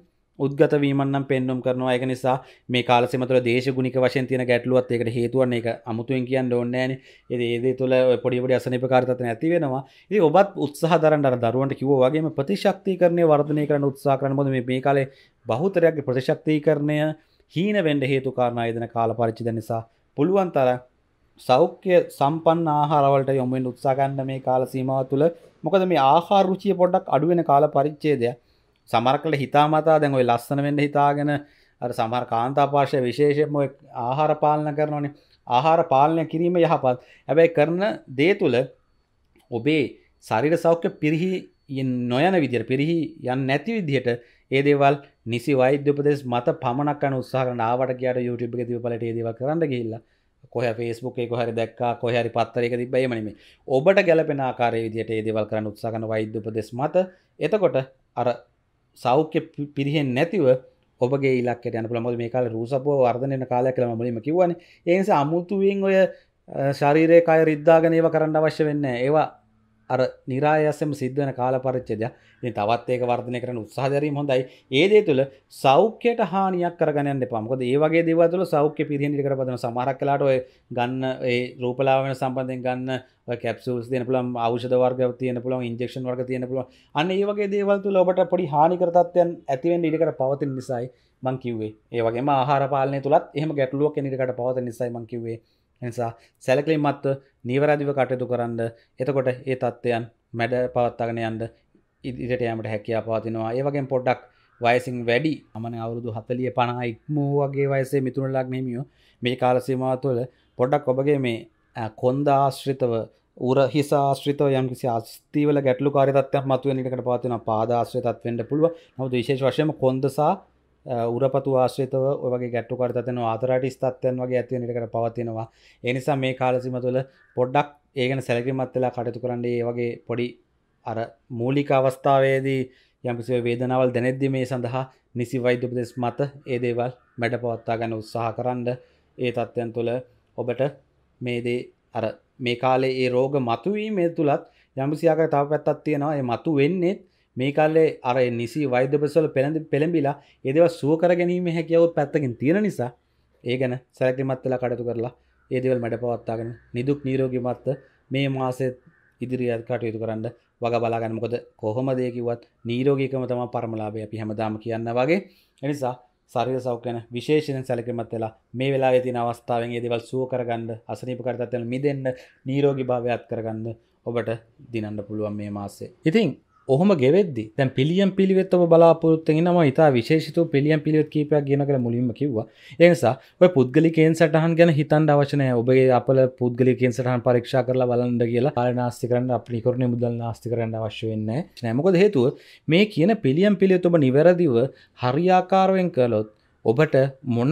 උද්ගත වීමන්නම් පෙන්නුම් කරනවා ඒක නිසා මේ කාලසිමතුල දේශගුණික වශයෙන් තියෙන ගැටලුවත් ඒකට හේතුවන් ඒක අමුතුවෙන් කියන්න ඕන්නේ නැහැ නේ. ඒ දේ තුළ පොඩි පොඩි අසනීපකාරීත්වයක් නැති වෙනවා. ඉතින් ඔබත් උත්සාහ දරන්න අර දරුවන්ට කිව්වා වගේම ප්‍රතිශක්තිකරණය වර්ධනය කරන්න උත්සාහ කරන්න මොකද මේ මේ කාලේ බහුතරයක් ප්‍රතිශක්තිකරණය හීන වෙන්ඩ හේතුකාරණ යදන කාල පරිච්චිද නිසා පුළුවන් තර සෞඛ්‍ය සම්පන්න ආහාරවලට යොමෙන් උත්සාගන්න මේ කාල සීමාව තුළ මොකද මේ ආහාරෘචිය පොඩක් අඩුවෙන කාල පරිච්චේදය සමර කළ හිතාමතා දැන් ඔයි ලස්සන වෙන්ඩ හිතාගෙන අර සමර කාන්තාපාර්ශය විශේෂම ආහාර පාලන කරනවනේ ආහාර පාලනය කිරීම යහපත් හැබැයි කරන දේ තුළ ඔබේ සරිර සෞඛ්‍ය පිරිහි නොයන විදිර පිරිහි යන්න නැති විදිහට ඒ දේවල් නිසි වෛද්‍යපදෙස් මත පමණක් උත්සාහ නාවට කියට YouTube එක තිබලට ඒදව කරන්න ගිල්ලා කොහ ෆස්බුක් එක හරි දක් කොහරි පත්තරක තිබීමනීම ඔබට ගැලපෙන ආකාරය විදියට ඒදවල් කරන උත්සාගන වෛද්‍යපදෙස් මත එතකොට අර සෞඛ්‍ය පිරිහෙන් නැතිව ඔබගේ ඉලක් යන පුළමල් මේ කාල රූසපුව වර්ධනය කාලය කළ මලීම කිවන ඒනිසා අමුතුුවෙන් ඔය ශරීරයකාය රිද්ධාගනීව කරන්න අවශ්‍ය වෙන්න ඒවා අර නිරායසම සිද්ධවන කාලපරච්චදය තවත් ඒක වර්ධනය කරන උත්සාහදරීම හොඳයි ඒදේ තුළ සෞඛ්‍යයට හානියක් කරගන්න පමකොද ඒ වගේ දේවතුල සෞඛ්‍ය පිරිහිි කරපදන සමරක් කලාට ඔය ගන්න ඒ රූපලාවෙන සම්බන්ධයෙන් ගන්න කැප්සුල්ස් තියන පුළම් අවෂධ වර්ග තියන පුළන් ඉන්ජෙක්ෂන් වර්ග තියන පුළන් අන්න ඒ වගේ දේවල්තු ලොබට පොඩි හානිකරතත්වයන් ඇතිවෙන් ඉඩකට පවතින් නිසයි මංකිවේ ඒවගේ ආහාරපාලනය තුළත් එහම ගැටලුවක් නිකට පවත නිසයි මංකිවේ නිසා සැලකලිමත්ව නීවරදිව කටයුතු කරන්න එතකොට ඒ තත්ත්වයන් මැඩ පවත්තාගෙන යන්ද ඉදිරිට යමට හැකියා පවතිනවා ඒවගේ පොඩ්ඩක් වයසින් වැඩි අමන අවුරුදු හතලිය පණහා ඉක්මූ වගේ වයසේ මිතුරලක් නෙමියෝ මේ කාලසීමා තුළ පොඩක් ඔබගේ මේ කොන්ද ආශ්‍රිතව උර හිසාශ්‍රිතව යම්කිසි අස්තීවල ගැටලු කාරිතත්වයක් මතුව නිකට පවතින පාදාශ්‍රතත්වෙන්ට පුළුව නොද විශේෂ වශයම කොන්දසා උරපතු ආශ්‍රතව ඔගේ ගැට්ටු කරතන ආතරට ස්ථත්වයන් වගේ ඇතිවනිකට පවතිනවා එනිසා මේ කාලසිම තුළ පොඩ්ඩක් ඒගෙන සැලකිමත්වෙලා කටතු කරන්න ඒ වගේ පොඩි අර මූලික අවස්ථාවේදී යම්කිසිව වේදනාවල් දැනෙද්දි මේ සඳහා නිසි වෛද්‍යපදෙස් මත ඒ දේවල් මැඩ පවත්තා ගැන උත්සාහ කරන්න ඒ තත්ත්වයන් තුළ ඔබට මේදේ අර මේ කාලේ ඒ රෝග මතුවීම තුළත් යම්සියාක තව පැත්තත් තියෙනවා ඒ මතු වෙන්නේෙත් මේ කල්ලේ අර නිසි වෛද්‍යපසවල පෙළඳ පෙළඹිලා ඒදව සුවකර ගැනීම හැකියවත් පැත්තකින් තියෙන නිසා ඒ ගැන සැකිමත්තලා කටතු කරලා ඒදවල් මැඩ පවත්තාගෙන නිදුක් නීරෝගි මත්ත මේ මාසෙත් ඉදිරිියත් කටයුතු කරන්න වග බලාගන්න මොකද කොහොම දෙයකිවත් නීරෝගිකම තම පරමලාභය අපි හැමදාම කියන්න වගේ එනිසා සරිය සෞඛ්‍යන විශේෂෙන් සැලකිමත්වෙලා මේ වෙලා ඇතින අවස්ථාවෙන් ඒදවල් සුව කරගන්න අසනීප කරතත්වන මිදන්න නීරෝගි භාවයක් කරගන්න ඔබට දිනන්න පුළුවන් මේ මාසේ ඉතින් ඔහොම ගෙවෙද දැ පිළියම් පිළිවෙත් ඔබ බලාපොරත්තුෙන් නම ඉතා විශේෂතු පිළියම් පිළිවෙත් කීපයක් ගෙන කළ මුලින්ම කිව්ව එනිසා ඔය පුද්ගලිකෙන් සටහන් ගැන හිතන් අවශනය ඔබගේ අපල පුද්ගලිකෙන් සටහන් පරීක්ෂා කරලා බලන්ඩ කියලා පාල නාස්ති කරන්න අපිකරණ මුදල් නාස්ති කරන්න අවශ්‍ය වෙන්න නෑමකොද හේතුව මේ කියන පිළියම් පිළියත් ඔබ නිවැරදිව හරියාකාරුවෙන් කළොත් ඔබට මොන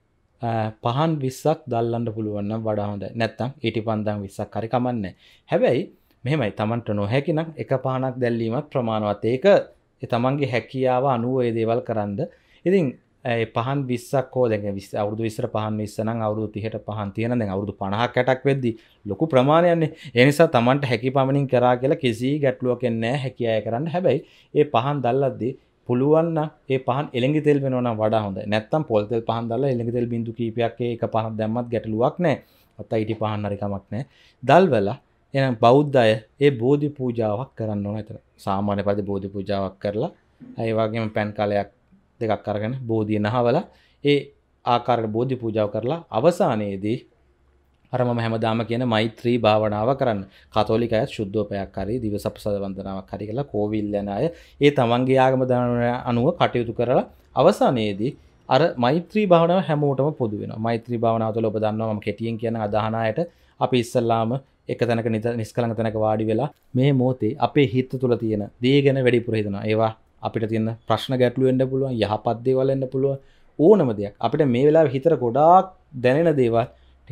පහන් විස්සක් දල්ලන්න පුළුවන්න වඩා හොඳ නැත්තම් ඊටි පන්දම් විස්සක් හරිකමන්න හැබැයි මෙමයි තමන්ට නොහැකිනම් එක පහනක් දැල්ලීමත් ප්‍රමාණවත් ඒක තමන්ගේ හැකියාව අනුව ඒදේවල් කරන්න ඉතින් පහන් විස්සක් හෝ දැ විස් අවුදු විසර පහන් විස්සන අවුදු තිහට පහන් තියෙන දැ අවුදු පණහක් කැටක් වෙද්දි ලොකු ප්‍රමාණයන්නේ එනිසා තමන්ට හැකි පමණින් කරා කියලා කිසි ගැටලුවකෙන්නෑ හැකියාය කරන්න හැබැයි ඒ පහන් දල්ලද්දී පුළුවන්න ඒ පහන් එළඟි තෙල් වෙනවන වඩා හොඳ නැත්තම් පොල්තෙල් පහන් දාලා එළඟි තෙල් බිඳු කීපයක් ඒක පහන් දැම්මත් ගැටලුවක් නැහැ අත ඊටි පහන් හරි කමක් නැහැ දල්වැලා එහෙනම් බෞද්ධ අය ඒ බෝධි පූජාවක් කරන්න ඕන එතන සාමාන්‍ය පරිදි බෝධි පූජාවක් කරලා ඒ වගේම පැන් කලයක් දෙකක් අරගෙන බෝධිය නහවලා ඒ ආකාරයට බෝධි පූජාව කරලා අවසානයේදී අර මම හැමදාම කියන මෛත්‍රී භාවනාව කරන්න. කතෝලික අය සුද්ධෝපයක් හරි දිවසප්සද වන්දනාවක් හරි කියලා කෝවිල් යන අය ඒ තමන්ගේ ආගම අනුව කටයුතු කරලා අවසානයේදී අර මෛත්‍රී භාවනාව හැමෝටම පොදු වෙනවා. මෛත්‍රී භාවනාව තුළ ඔබ දන්නවා මම කෙටියෙන් කියන අදහනායට අපි ඉස්සල්ලාම එක තැනක නිත නිස්කලඟ තැනක වාඩි වෙලා මේ මොහොතේ අපේ හිත තුළ තියෙන දේ ගැන වැඩිපුර හිතනවා. ඒවා අපිට තියෙන ප්‍රශ්න ගැටලු වෙන්න පුළුවන්, යහපත් දේවල් වෙන්න පුළුවන්. ඕනම දෙයක් අපිට මේ වෙලාවේ හිතර ගොඩාක් දැනෙන දේවල්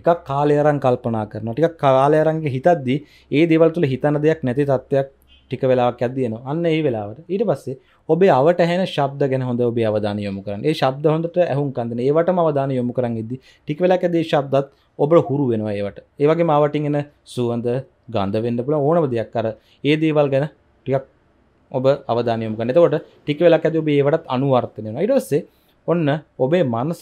ටිකක් කාලයරන් කල්පනා කරන ටික කාලයරන්ගේ හිතද්දි ඒ දෙවල්තුල හිතන දෙයක් නැති තත්ත්වයක් ටික වෙලාක් ඇදයන අන්න ඒ වෙලාවට ඊට පස්සේ ඔබේ අවට හැන ශබ්ද ගැන හොඳ ඔබේ අවධාන යොමු කරන්න ඒ ශබ්ද හොඳට ඇහුම් කන්දන ඒවට අවධාන යොමු කරන්න ඉදදි ටික වෙලාකදේ ශබ්දත් ඔබ හුරු වෙනවා ඒවට ඒවගේ මාවටින් එන සුවන්ද ගන්ධ වෙන්න පුළ ඕනම දෙයක් කර ඒ දේවල් ගැන ටිකක් ඔබ අවධානයම කනතකොට ටික වෙලක් ඇති ඔබ ඒවටත් අනුවර්තනයන ඉටස්සේ ඔන්න ඔබේ මනස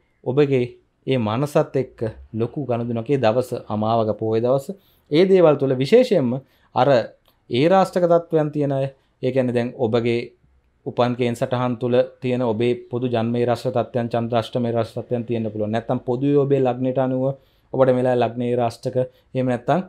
ඔබගේ ඒ මනසත් එක්ක ලොකු ගණදුනකේ දවස අමාවක පෝය දවස ඒ දේවල් තුළ විශේෂයෙන්ම අර ඒ රාෂ්ටක තත්ත්වයන් තියෙන අය ඒකැන දැන් ඔබගේ උපන්කෙන් සටහන් තුළ තියෙන ඔබේ පොදු ජන්මේ රශ්්‍ර තත්යන් චන්ද්‍රශ්ටම රශ්තයන් තියෙන පුළ නැතම් පොදු ඔබේ ලක්නට අනුව ඔබට මෙලා ලක්නේ රාෂ්ටක එම නැත්තන්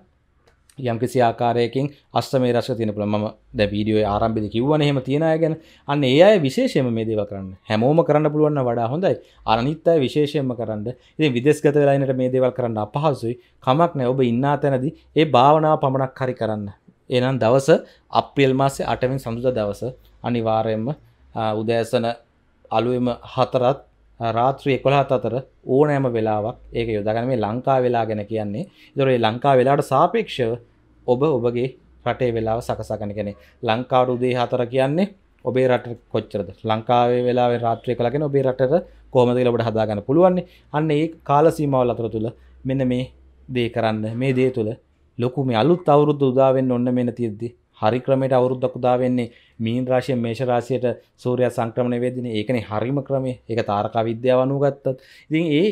යම්කිසි ආකාරයකින් අස්තමේ රස තියෙන පුළුවන් මම දැන් වීඩියෝයේ ආරම්භයේදී කිව්වනේ එහෙම තියන අය ගැන අන්න ඒ අය විශේෂයෙන්ම මේ දේවල් කරන්න හැමෝම කරන්න පුළුවන් නම් වඩා හොඳයි අනිත් අය විශේෂයෙන්ම කරන්න ඉතින් විදේශගත වෙලා ඉන්නට මේ දේවල් කරන්න අපහසුයි කමක් නැහැ ඔබ ඉන්නා තැනදී ඒ භාවනාව පමණක් හරි කරන්න එහෙනම් දවස අප්‍රේල් මාසේ 8 වෙනි සඳුදා දවස අනිවාර්යයෙන්ම උදෑසන අලුයම හතරත් රාත්‍රී එකොළහත් අතර ඕනෑම වෙලාවක් ඒක යොදගන මේ ලංකා වෙලා ගැන කියන්නේ දොරේ ලංකා වෙලාට සාපේක්ෂව ඔබ ඔබගේ රටේ වෙලාව සකසාගන කෙනෙ ලංකාඩු දේ හතර කියන්නේ ඔබේ රට කොච්චරද ලංකාවේ වෙලාව රාත්‍රය කලගෙන ඔබේ රට කොමද ලබට හදාගන්න පුළුවන්නේ අන්න ඒ කාල සීමාවල් අතර තුළ මෙන්න මේ දේ කරන්න මේ දේ තුළ ලොකු මේ අලුත් අවුරුද්ධ උදාවෙන් ඔන්න මෙන තියද්දි හරි ක්‍රමයට අවුරුද්දක් උදාවෙන්නේ මීන් රාශිය මේෂ රාශියට සූර්යයා සංක්‍රමණය වෙදිනේ ඒකනේ හරිම ක්‍රමය. ඒක තාරකා විද්‍යාව අනුව ගත්තත්. ඉතින් ඒ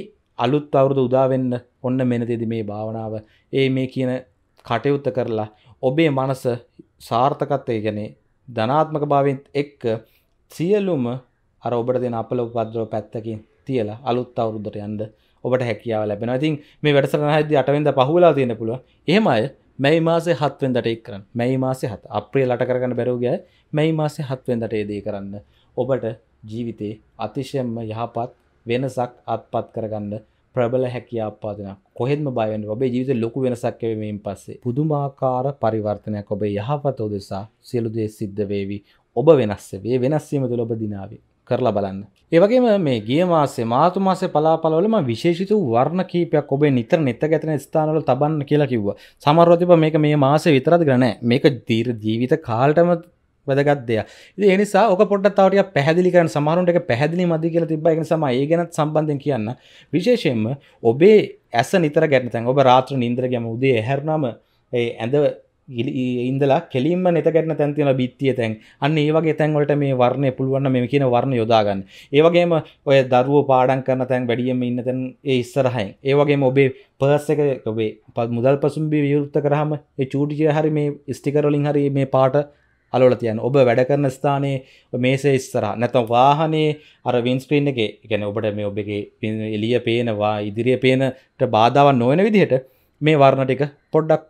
අලුත් අවුරුදු උදා වෙන්න ඔන්න මෙනතෙදි මේ භාවනාව ඒ මේ කියන කටයුත්ත කරලා ඔබේ මනස සාර්ථකත්වය කියන්නේ ධනාත්මක භාවයෙන් එක්ක සියලුම අර ඔබට දෙන අපල උපද්‍රව පැත්තකින් තියලා අලුත් අවුරුද්දට යන්න ඔබට හැකියාව ලැබෙනවා. ඉතින් මේ වැඩසටහන හැදී 8 වෙනිදා පහුවලා තියෙන පුළුවන්. එහෙම අය මැයි මාසේ හත්වෙන්දට එක් කරන්න මැයි මාසේ හත් අප්‍රිය ලට කරගන්න බැරෝගය මැයි මාසේ හත්වෙන්දට ඒදේ කරන්න ඔබට ජීවිතයේ අතිශයම්ම යහපත් වෙනසක් අත්පත් කරගන්න ප්‍රබල හැකි අපාදන කොහෙම බයන්න ඔබේ ජීවිත ලොකු වෙනසක්කවීමෙන් පස්සේ පුදුමාකාර පරිවර්තනයක් ඔබේ යහපත උදෙසා සියලුදේ සිද්ධ වේවි ඔබ වෙනස්සේ වෙනස්සීම තුළ ඔබ දිනාවේ කරලා බලන්න. ඒවගේම මේ ගිය මාසේ මාතු මාසේ පලාපලවලම විශේෂිත වර්ණ කීපයක් ඔබේ නිතර නෙත ගැතන ස්ථානවල තබන්න කියලා කිව්වා. සමහරව තිබ්බා මේක මේ මාසේ විතරද කියලා නෑ. මේක දීර්ඝ ජීවිත කාලටම වැදගත් දෙයක්. ඉතින් ඒ නිසා ඔක පොඩ්ඩක් තව ටිකක් පැහැදිලි කරන්න සමහරුන්ට ඒක පැහැදිලි මදි කියලා තිබ්බා. ඒක නිසා මම ඒ ගැනත් සම්බන්ධයෙන් කියන්න. විශේෂයෙන්ම ඔබේ ඇස නිතර ගැටෙන තැන් ඔබ රාත්‍රී නිින්දර ගියම උදේ ඇහැරුනම ඒ ඇඳ ඉඳලා කෙලින්ම නැතකැටන තැන්තින බිත්තිය තැන් අන්න ඒවගේ තැන්වලට මේ වර්ණය පුළුවන්න මෙම කියන වර්ණ යොදාගන්න ඒවගේම ඔය දරුව පාඩන් කරන තැන් වැඩියම ඉන්න තැන් ඒ ඉස්සරහයි ඒවගේම ඔබේ පර්ස එක ඔබේ පත් මුදල් පසුම්බි වියුත්ත කරහම ඒ චූටිය හරි මේ ස්ටිකරලින් හරි මේ පාට අලොල තියන් ඔබ වැඩ කරන ස්ථානයේ මේසේ ඉස්සර නැතම් වාහනේ අර වින්ස්ක්‍රීන් එක ගැන ඔබට මේ ඔබගේ එලිය පේනවා ඉදිරිය පේනට බාධාවන් නොවන විදිහට මේ වර්ණ ටික පොඩ්ඩක්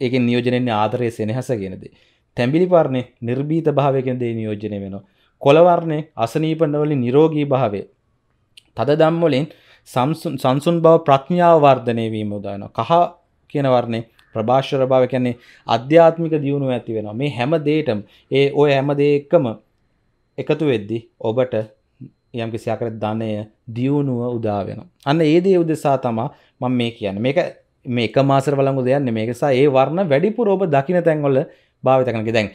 ඒක නියෝජනයෙන් ආදරය සෙනහස ගෙනද. තැම්බිලිවරණය නිර්බීත භාවයකෙන් දේ නියෝජනය වෙනවා. කොළවරණය අසනීපනවලින් නිරෝගී භාවය. තද දම්වලින් සංසුන් බව ප්‍රඥාව වර්ධනය වීම උදාන කහ කියනවරණේ ප්‍රභාෂර භාව කියන්නේ අධ්‍යාත්මික දියුණුව ඇති වෙනවා මේ හැම දේටම ඒ ඔය හැම දෙයක්ම එකතු වෙද්දි ඔබට යම් කිසි ආකාරයක ධනය දියුණුව උදා වෙනවා අන්න ඒ දේ උදෙසා තමයි මම මේ කියන්නේ මේක මේ එක මාසර වලංගු දෙයන්න මේකසා ඒ වර්ණ වැඩිපුර ඔබ දකින තැන්වල භාවිතකනක දැන්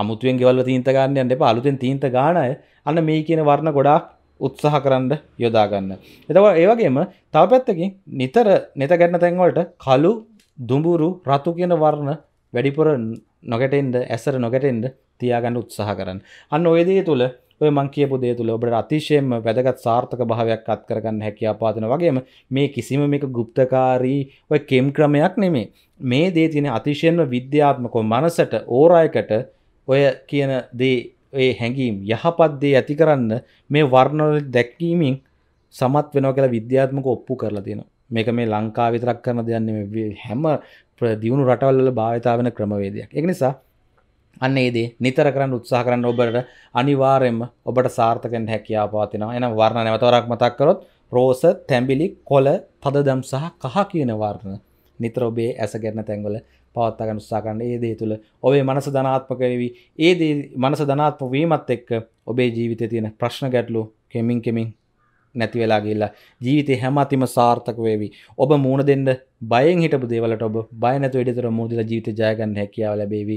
අමුතුවෙන් ගෙවල්ල තීන්ත ගන්නයන්න එපා අලුතෙන් තීන්ත ගානය අන්න මේ කියන වර්ණ ගොඩාක් උත්සාහ කරන්න යොදාගන්න. එතව ඒවගේම තව පැත්තකින් නිතර නෙත ගැන්න තැන්වලට කලු දුඹුරු රතු කියන වර්ණ වැඩිපුර නොගැටෙන්ද ඇසර නොගැටෙන්ද තියාගන්න උත්සාහ කරන්න. අන්න ඔයදේ තුළ ඔය මං කියපු දේ තුළ ඔබට අතිශයෙන්ම වැදගත් සාර්ථක භාවයක් අත් කරගන්න හැකියාව පාදන වගේම මේ කිසිම මේක গুপ্তකාරී ඔය කෙම් ක්‍රමයක් නෙමේ. මේ දේ තියෙන අතිශයෙන්ම විද්‍යාත්මකව මනසට ඕරායකට ඔය කියන දේ ඒ හැඟීම් යහපත් දේ ඇති කරන්න මේ වර්ණවල දැක්වීමෙන් සමත් වෙනවා කියලා විද්‍යාත්මක ඔප්පු කරලා තියෙනවා. මේක මේ ලංකාව විතරක් කරන දෙයක් නෙමෙයි. හැම දියුණු රටවල් වල භාවිතා වෙන ක්‍රමවේදයක්. ඒක නිසා අන්න ඒදේ නිතර කරන්න උත්සාහ කරන්න ඔබට අනිවාර්යෙන්ම ඔබට සාර්ථකෙන් හැකියාව පවතිනවා එනම් වර්ණ නැවතවරක් මතක් කරොත් රෝස තැඹිලි කොළ පදදම් සහ කහ කියන වර්ණ නිතර ඔබේ ඇසගැරෙන තැන්වල පවත්වා ගන්න උත්සාහ කරන ඒ දේ තුළ ඔබේ මනස ධනාත්මක වෙවි ඒ දේ මනස ධනාත්මක වීමත් එක්ක ඔබේ ජීවිතයේ තියෙන ප්‍රශ්න ගැටලු කෙමින් කෙමින් නැති වෙලා ගිහිල්ලා ජීවිතේ හැම අතිම සාර්ථක වේවි. ඔබ මූණ දෙන්න බයෙන් හිටපු දේවලට ඔබ බය නැතුව ඉදිරියට මූදලා ජීවිතේ ජය ගන්න හැකියාව ලැබේවි.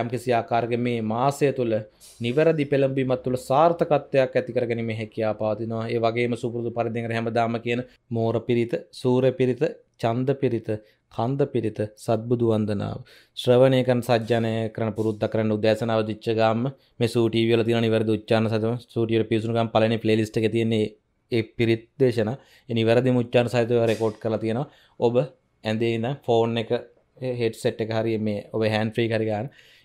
යම් කිසි ආකාරගේ මේ මාසය තුළ නිවැරදි පෙළඹීමත් තුළ සාර්ථකත්වයක් ඇතිකර ගැනීම හැකියා පාතිනවා ඒ වගේම සුපුරුදු පරිදිකට හැමදාම කියන මෝර පිරිත සූර පිරිත චන්ද පිරිත කන්ද පිරිත සත්බුදු වන්දනාව ශ්‍රවණයකන් සජ්ජනය කරන පුරුද්ද කරන්න උදෑසනාව දිච්ච ගාම මේ සූටීවල තියෙන නිවැරදි උච්චාරණ සතම සූටියට පිවිසුණුකම් පළවෙනි ප්ලේලිස්ට් එකේ තියෙන්නේ ඒ පිරිත් දේශන ඒ නිවැරදි උච්චාරණ සහිතව රෙකෝඩ් කරලා තියෙනවා ඔබ ඇඳේ ඉඳන් ෆෝන් එක හෙඩ්සෙට් එක හරිය මේ ඔබ හෑන්ඩ් ෆ්‍රී කරගන්න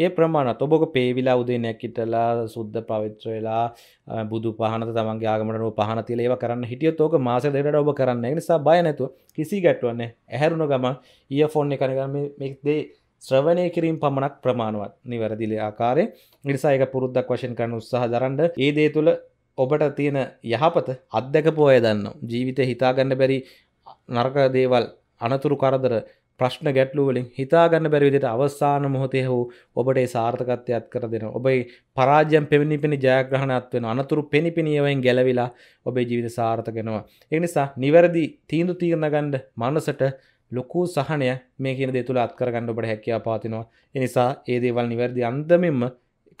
ඒ ප්‍රමාණ ඔබොක පේවිලා උදේනයක් ඉටලා සුද්ද පවිත්‍ර වෙලා බුදු පහනත තමන්ගේ ආගමට පහන තිල ඒව කරන්න හිටිය තෝක මාස දෙට ඔබ කරන්න නිසා බය නැතුව කිසි ගැටවන්නේ ඇහැරුණ ගම ඒ ෆෝන් කරගම මෙක්දේ ශ්‍රවණය කිරීම පමණක් ප්‍රමාණවත් නිවැරදිලේ ආකාරය නිසායක පුරුද්දක් වශයෙන් කරන උත්සාහ දරන්ඩ ඒ දේ තුළ ඔබට තියෙන යහපත අත්දැක පෝය දන්න ජීවිත හිතාගන්න බැරි නර්ක දේවල් අනතුරු කරදර ප්‍රශ්න ගැටලු වලින් හිතාගන්න බැරි විදිහට අවසාන මොහොතේ හෝ ඔබට ඒ සාර්ථකත්වයක් කර දෙනවා. ඔබේ පරාජයන් පෙමිනිපෙනි ජයග්‍රහණයක් වෙනවා. අනතුරු පෙනිපෙනියෙන් ගැලවිලා ඔබේ ජීවිත සාර්ථක වෙනවා. ඒ නිසා නිවැරදි තීන්දුව తీරන ගන්න මනසට ලොකු සහනය මේ කියන දේ තුල අත්කර ගන්න ඔබට හැකියාව පවතිනවා. ඒ නිසා ඒ දේවල් නිවැරදි අන්දමින්ම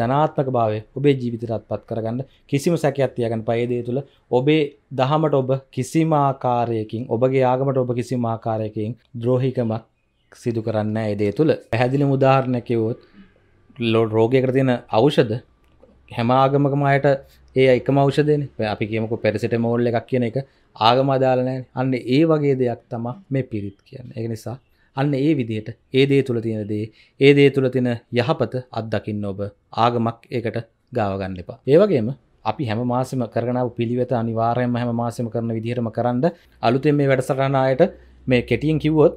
ධනාත්මක භාවය ඔබේ ජීවිතයටත් පත් කරගන්න කිසිම සැකයක් තියාගන්න පයි දේ තුල ඔබේ දහමට ඔබ කිසිම ආකාරයකින් ඔබගේ ආගමට ඔබ කිසිම ආකාරයකින් ද්‍රෝහිකමක් සිදු කරන්න ඒ දේ තුල පැහැදිලි උදාහරණයක් කිව්වොත් රෝගයකට තියෙන ඖෂධ හැම ආගමකම අයට ඒ එකම ඖෂධයනේ අපි කියමුකෝ පැරසිටමෝල් එකක් කියන එක ආගම අදාළ නැහැ අන්න ඒ වගේ දෙයක් තමයි මේ පිරිත් කියන්නේ ඒ නිසා අන්න ඒ විදිහට ඒ දේ තුළ තියෙන දේ ඒ දේ තුළ තින යහපත අත්දකින්න ඔබ ආගමක් ඒකට ගාවගන්න එපා. ඒවගේම අපි හැම මාසම කරනාව පිළිවෙත අනිවාරයම හැම මාසම කරන විදිහරම කරන්න අලුතෙන් මේ වැඩසරණයට මේ කෙටියෙන් කිව්වොත්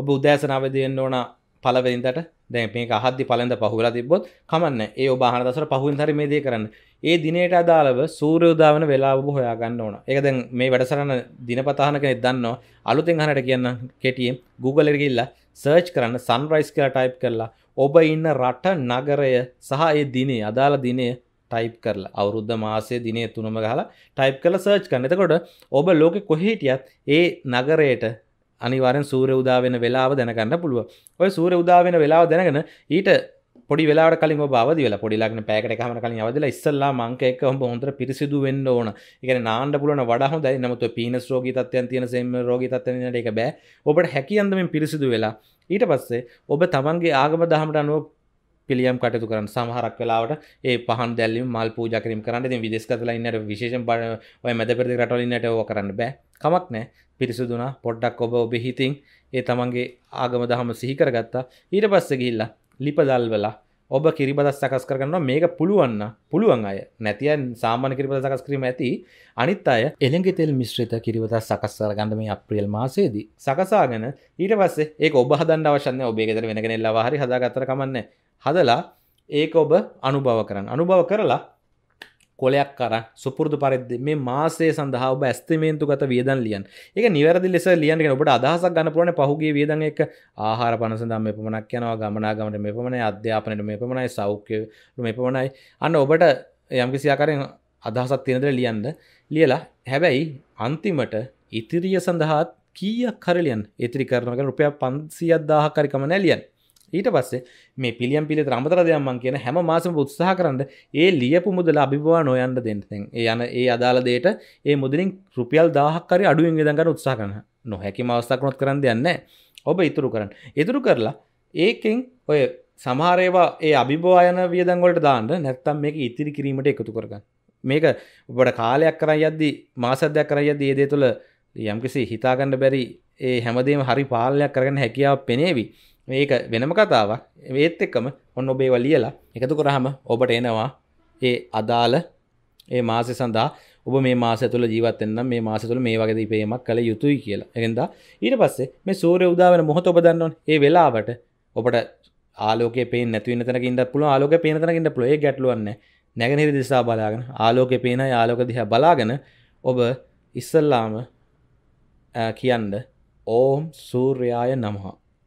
ඔබ උදෑසනාව දෙන්න ඕන පලවෙදින්ට දැ මේ අහදදි පලඳ පහුලා තිබොත් කමන්න ඒ ඔබහන දසර පහුන් හරි මේ දේ කරන්න ඒ දිනයට අදාළව සූරයෝදාවන වෙලාබ හොයාගන්න ඕන එකදැන් මේ වැඩසරන්න දිනපතාහන කෙනෙ දන්නවා අලුතෙන් හනට කියන්න කෙටියම් Googleගල්ල සර්ච් කරන්න සන්රයිස් කියලා ටයිප් කරලා ඔබ ඉන්න රට නගරය සහ ඒ දිනේ අදාළ දිනය ටයිප් කරලා අවුරුද්ධ මාසේ දිනේ තුනම ගහලා ටයිප් කළ සර්ච් කන්න එතකොට ඔබ ලෝකෙ කොහේටියත් ඒ නගරයට අනිවාරෙන් සූර උදාවෙන වෙලාව දැනගන්න පුළුව ඔය සූර උදාවෙන වෙලාව දැනගෙන ඊට පොඩි වෙලාට කලින් බවදි වෙලා පොඩිලාගෙන පෑකට හම කලින් අවදලා ඉස්සල්ලා මංක එක හොම හොඳට පිරිසිදු වෙන්න ඕන එක නාන්න පුලන වඩ හොඳයි නමුතු පිනස් රෝගී තත්වයන් තියෙන සෙම රෝගී තත්වනට එක බෑ ඔබට හැකියන්දමින් පිරිසිදු වෙලා ඊට පස්සේ ඔබ තමන්ගේ ආගම දහමට අනුව පිළියම් කටයුතු කරන්න සමහරක් වෙලාවට ඒ පහන් දැල්ලීම මල් පූජා කිරීම කරන්න ඉතින් විදේශ ගතලා ඉන්නට විශේෂයෙන් ඔය මැද පෙරදි රටවල ඉන්නට ඕක කරන්න බෑ කමක් නැහැ පිරිසුදුනා පොඩ්ඩක් ඔබ ඔබේ හිතින් ඒ තමන්ගේ ආගම දහම සිහි කරගත්තා ඊට පස්සේ ගිහිල්ලා ලිපදල්වලා ඔබ කිරිබද සකස් කරන්න මේක පුළුවන්න පුළුවන් අය නැතියන් සාමාන කිරිපද සකස් කිරීම ඇති අනිත් අය එළඟ තෙල් මිශ්‍රිත කිරිවත සකස්සර ගඳ මේ අප්‍රියල් මාසේදී සකසාගෙන ඊට පස්සේ ඒ ඔබ හදන් අවශන්න ඔබේගෙදර වෙනගෙනෙල්ලා හරි හදාගත්තර කමන්න හදලා ඒක ඔබ අනුභව කරන්න අනුභව කරලා කොලයක් කර සුපුරදු පරිද්දි මේ මාසේ සඳහා ඔබ ඇස්තිමේන්තු ගත වියදන් ලියන් එක නිවැරදි ලෙස ලියන්ගෙන ඔබට අදහසක් ගන්න පුළුවන් පහුගිය වියදන් එක ආහාර පන සඳහා මේ පමණක් යනවා ගමනාගමට මේ පමණයි අධ්‍යාපනයට මේ පමණයි සෞඛ්‍ය මේ පමණයි අන්න ඔබට යම්කිසි ආකාරයෙන් අදහසක් තියෙන දේ ලියන්න ලියලා හැබැයි අන්තිමට ඉතිරිය සඳහාත් කීයක් හරි ලියන්න ඉතිරි කරනවා කියන්නේ රුපියල් 500ක් 1000ක් හරි කම නැහැ ලියන්න ඊට පස්සේ මේ පිළියම් පිළි ්‍රමතර දෙයම්මන් කියන හැම මාසම උත්සාහ කරන්න ඒ ලියපු මුදල අභිවා නොයන්ට දෙන්නතෙන් ඒ යන ඒ අදාළ දේට ඒ මුදලින් රුපියල් දාහක්කරි අඩුවෙන් ගෙදගන්න උත්සා කරන නොහැකි මවස්ථකනොත් කරන්න දෙයන්න ඔබ ඉතුරු කරන්න ඉතුරු කරලා ඒකෙන් ඔය සමහරේවා ඒ අභිභවායන වියදංගොලට දාන්න නැත්තම් මේක ඉතිරි කිරීමට එකතු කරගන්න මේක ඔබට කාලයක් කර යද්දි මාසදයක් කර යද්දී ඒ දේ තුළ යම්කිසි හිතාගන්න බැරි ඒ හැමදේම හරි පාලයක් කරගන්න හැකියාව පෙනේවි මේක වෙනම කතාවක් ඒත් එක්කම ඔන්න ඔබේව ලියලා එකතු කරහම ඔබට එනවා ඒ අදාළ ඒ මාසය සඳහා ඔබ මේ මාස තුළ ජීවත්තෙන්න්න මේ මාස තුළ මේ වගේ ඉපේමක් කළ යුතුයි කියලා එකද ඊට පස්සේ මේ සූරය උදාවන මොහොත ඔබ දන්නවන් ඒ වෙලාවට ඔබට ආලෝක පේ නැතුව තැකින්ට පුළ ආලෝක පේනතනකින්ට පොේ ගැටලුවන්න නැගනිර දිසා බලාගෙන ආලෝක පේන ආලෝක දිහ බලාගෙන ඔබ ඉස්සල්ලාම කියන්න ඕම් සූර්යාය නමහා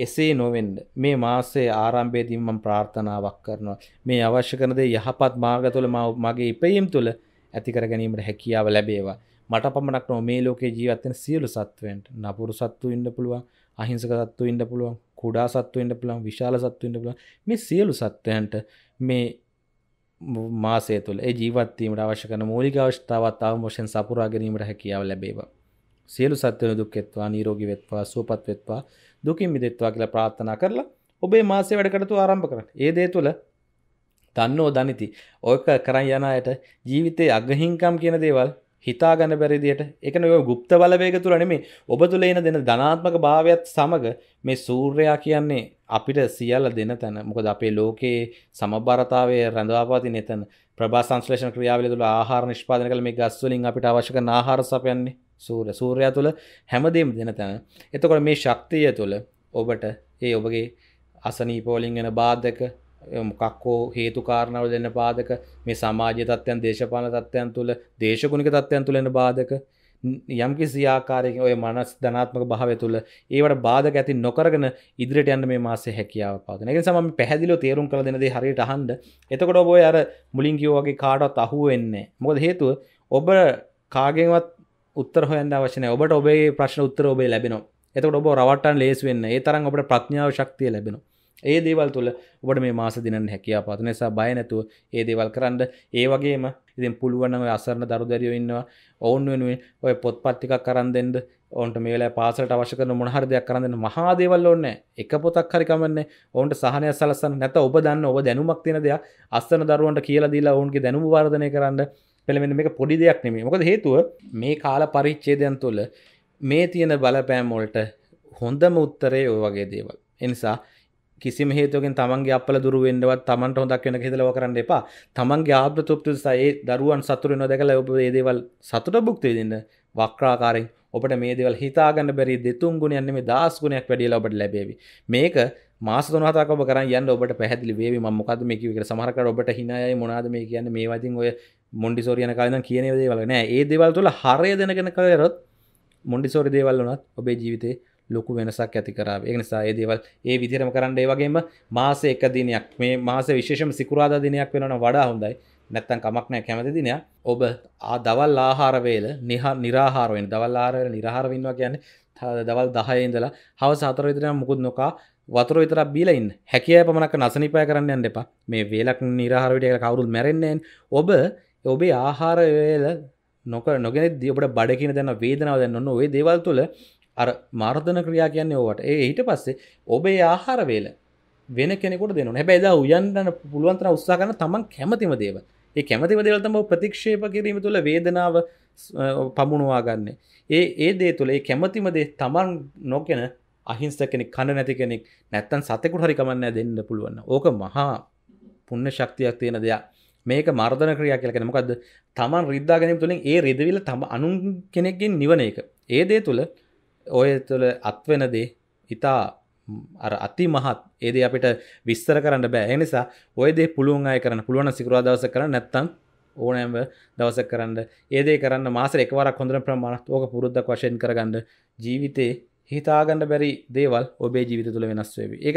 එසේ නොවෙන්ඩ මේ මාසේ ආරම්භේදීම ප්‍රාර්ථනාවක් කරනවා මේ අවශ්‍ය කරනදේ යහපත් මාර්ග තුළ මගේ ඉපයම් තුළ ඇතිකර ගැනීමට හැකියාව ලැබේවා මට පමණක් නො මේ ලෝකේ ජීවත්තන සියලු සත්වෙන්ට නපුරු සත්තු ඉන්න පුළුවන් අහිංසක සත්තු ඉන්න පුළුවන් කුඩා සත්තු ඉන්න පුළන් විශාල සත්තු ඉන්න පුළන් මේ සියලු සත්වයන්ට මේ මාසේ තුළ ඒ ජීවත්වීමට අවශ්‍ය කන මූලික අවශ්‍යාවත් අවමෝෂෙන් සපුරා ගැනීමට හැකියාව ලැබේවා සියලු සත්වන දුක්කෙත්වා නීරෝගි වෙත්වා සූපත් වෙත්වා දුකින් මිදෙත්වා කියලා ප්‍රාර්ථනා කරලා ඔබේ මාසේ වැඩකටතු ආරම්භ කරට ඒ දේ තුළ දන්නෝ දනිති ඕක කරන් යනයට ජීවිතය අගහිංකම් කියන දේවල් හිතාගන්න බැරිදියට එකන ඔය ගුප්ත බලවේග තුළ නෙමේ ඔබ තුළ එන දෙන ධනාත්මක භාවයක්ත් සමඟ මේ සූර්යා කියන්නේ අපිට සියල්ල දෙන තැන මොකද අපේ ලෝකයේ සමභාරතාවය රැඳවාපාති නතන් ප්‍රභා සංශ්ලේෂණ ක්‍රියාවල තුළ ආහාර නිෂ්පාදන කළ මේ ගස්වලින් අපිට අවශ්‍යක ආහාර සපයන්නේ සූර සූරයා තුළ හැමදේම දෙන තැන එතකොට මේ ශක්තිය තුළ ඔබට ඒ ඔබගේ අසනීපෝලින් ගැන බාධක මොකක්කෝ හේතු කාරණාව දෙන්න පාදක මේ සමාජ තත්ත්යන් දේශපාන තත්ත්යන් තුළ දේශගුණික තත්ත්යන් තුළෙන බාධක යම්කි සියාකාරයක ඔය මනස් ධනාත්මක භාවය තුළ ඒවට බාධක ඇති නොකරගෙන ඉදිරිට යන්න මේ මාසේ හැකියාව පාදන එක සම පැහැදිලෝ තේරුම් කළ දෙනද හරියට හන්ඩ එතකොට ඔබ අර මුලින්කියෝ වගේ කාඩත් අහුවෙන්නේ මොකද හේතුව ඔබ කාගෙන්වත් උත්තර හොයන්න අවශ්‍යන ඔබට ඔබේ ප්‍රශ්න උත්තර ඔබේ ලැබෙන එතකට ඔබ රවටන් ලේස් වෙන්න ඒ තරම් ඔබට ප්‍රඥාව ශක්තිය ලැබෙන ඒ දේවල් තුළ ඔබට මේ මාස දිනන්න හැකියා පාත නිසා බය නැතුව ඒ දේවල් කරන්න ඒ වගේම ඉතින් පුළුවන්නම අසරණ දරුදරියෝ ඉන්නවා ඔවුන් වෙනුවෙන් ඔය පොත්පත්තිකක් කරන් දෙෙන්ද ඔන්ට මේලා පාසට අවශ්‍ය කරන මොහර දෙයක් කරන්න මහාදේවල් ඔන්න එක පොතක් හරිකමන්න ඔවන්ට සහනය සලසන්න නැත ඔබ දන්න ඔබ දැනුමක් තියෙන දෙයක් අස්සන දරුවන්ට කියලා දීලා ඔවුන්ගේ දැනුම වර්ධනය කරන්න පෙළමෙන මේ පොඩි දෙයක් නෙමේ මොකද හේතුව මේ කාල පරිච්චේදයන් තුළ මේ තියෙන බලපෑම්වොල්ට හොඳම උත්තරේ ඔය වගේ දේවල් එනිසා කිසිම හේතුවකින් තමන්ගේ අපල දුරුවෙන්ඩවත් තමන්ට හොදක් වෙන හිදලව කරන්න එපා තමන්ගේ ආබ්‍ර තුප්තු සයේ දරුවන් සතුරෙන දැකලා ඔබ ඒදේවල් සතුට බුක්තිය දෙන්න වක්්‍රාකාරෙන් ඔබට මේ දෙවල් හිතාගන්න බැරි දෙතුන් ගුණයන්න මේ දස් ගුණයක් වැඩියලා ඔබට ලැබේවි මේක මාස තුනහතක් ඔබ කරන් යන්න ඔබට පැහැදිලි වේවි මම මොකද මේ කිව්වේ කියලා සමහරකට ඔබට hinaයයි මොනවාද මේ කියන්නේ මේ වදින් ඔය මොන්ඩිසෝරියන කාලන කියන දේවලන ඒ දෙවල් තුළ හරය දෙනගෙන කරොත් මොන්ඩිසෝරි දේවල් වනත් ඔබේ ජීවිතේ ලොකු වෙනසක් ඇති කරාව එනිසා ඒ දේවල් ඒ විදිරම කරන්න ඒ වගේම මාස එක දිනයක් මේ මාස විශේෂම සිකුරාද දිනයක් වෙනන වඩා හොඳයි නැත්තන් කමක් නෑ කැමති දිනය ඔබ දවල් ආහාරවේල නිහා නිරාහාරුවෙන් දවල් ආරවල නිරහාරවින්වා කියන්න දවල් දහයඉදලා හව සතර විතරන මුකුත් නොකා වතුර විතර බීලයින් හැකිය පමණක් නසනිපය කරන්න යන්න එපා මේ වේලක් නිරහාරවිටය කවරුල් මැරෙන්නේෙන් ඔබ ඔබේ ආහාරවේල නොක නොගෙන දියබට බඩකින දැන වේදනාව දැන්න ඔන්න ඔේ දේවල් තුළ අර මාර්ධන ක්‍රියා කියන්නේ ඕවට ඒ ඊට පස්සේ ඔබේ ආහාරවේල වෙන කෙනෙකුට දෙනු හැබැයිද උයන්න්න පුළුවන්තර උත්සා කන තමන් කැමතිම දේව ඒ කැමතිම දෙවල්තම ප්‍රතික්ෂේප කිරීම තුළ වේදනාව පමුණවා ගන්න ඒ ඒ දේ තුළ ඒ කැමතිමදේ තමන් නොකෙන අහිංස කෙනෙක් කණ නැති කෙනෙක් නැත්තන් සතෙකුට හරිකමන්න දෙන්න පුළුවන්න ඕක මහා පුන්න ශක්තියක් තියෙන දෙයක් මේක මර්ධන ක්‍රියා කියලා කියන්නේ මොකද්ද? තමන් රිද්දා ගැනීම තුළින් ඒ රිදවිල තම අනුන් කෙනෙක්ගෙන් නිවන එක. ඒ දේ තුල ඔය තුල අත් වෙන දේ ඊටා අර අති මහත් ඒ දේ අපිට විස්තර කරන්න බෑ. ඒ නිසා ඔය දේ පුළුවන් අය කරන්න පුළුවන් සිකුරා දවසක් කරන්න නැත්නම් ඕනෑම දවසක් කරන්න. ඒ දේ කරන්න මාසෙ එකවරක් හොඳට ප්‍රමාණවත් ඕක පුරුද්දක් වශයෙන් කරගන්න ජීවිතේ හිතාගන්න බැරි දේවල් ඔබේ ජීවිත තුළ වෙනස් වේවි. ඒක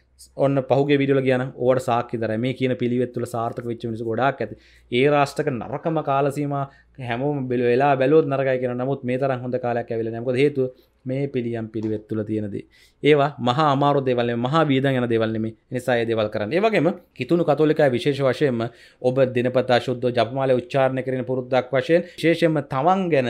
ඔන්න පහුගේ විඩියල කියන ඕට සාක්කිදර මේ කියන පිළිවෙත්තුල සාර්ථක වෙච්ච මිනිස ගොඩක් ඇති ඒ රාෂ්ටක නරකම කාලසීම හැම බෙල වෙලා බැලොත් නරකයි කියෙන නමුත් මේ තරන් හොඳ කාලයක් ඇවිල නැක හේතු මේ පිළියම් පිළිවෙත්තුල තියෙනද ඒවා මහා අමාරු දෙවල මහා වීද යන දෙවල්ලෙම නිසාය දෙවල් කරන්න ඒවගේම කිතුුණු කතෝලිකා විශේෂ වශයෙන්ම ඔබ දිනපතා ශුද්ධ ජපමාල උච්චාරණ කරන පුරුද්දක් වශයෙන් ශේෂම තමන් ගැන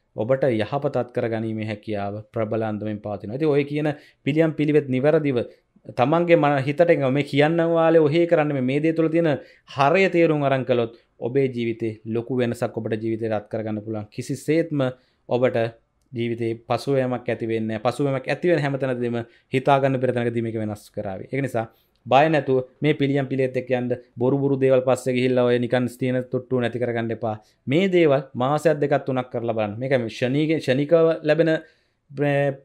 ඔබට යහපතත් කර ගැනීම හැකියාව ප්‍රබලන්දමෙන් පාතින ඇති ඔය කියන පිළියම් පිළිවෙත් නිවැරදිව තමන්ගේ මන හිතට මේ කියන්න වාලේ ඔහේ කරන්න මේ දේ තුළ තියෙන හරය තේරුම් අරන් කළොත් ඔබේ ජීවිතේ ලොකු වෙනසක් ඔබට ජීවිතය රත් කරගන්න පුළුවන් කිසිසේත්ම ඔබට ජීවිතේ පසුවයමක් ඇතිවෙන්න පසුවමක් ඇතිවෙන හැමතැනදීම හිතාගන්න පෙරතැනකදීම එක වෙනස් කරාවේ ඒ නිසා බය නැතු මේ පිළියම් පිළෙත් එක් යන්න බොරු බුරු දේවල් පස්සේ ගිහිල්ලා ඔය නිකන් ස්ථීන තුට්ටු නැති කරගන්න එපා මේ දේවල් මාසයක් දෙකක් තුනක් කරලා බලන්න මේක ශනීක ශනිකව ලැබෙන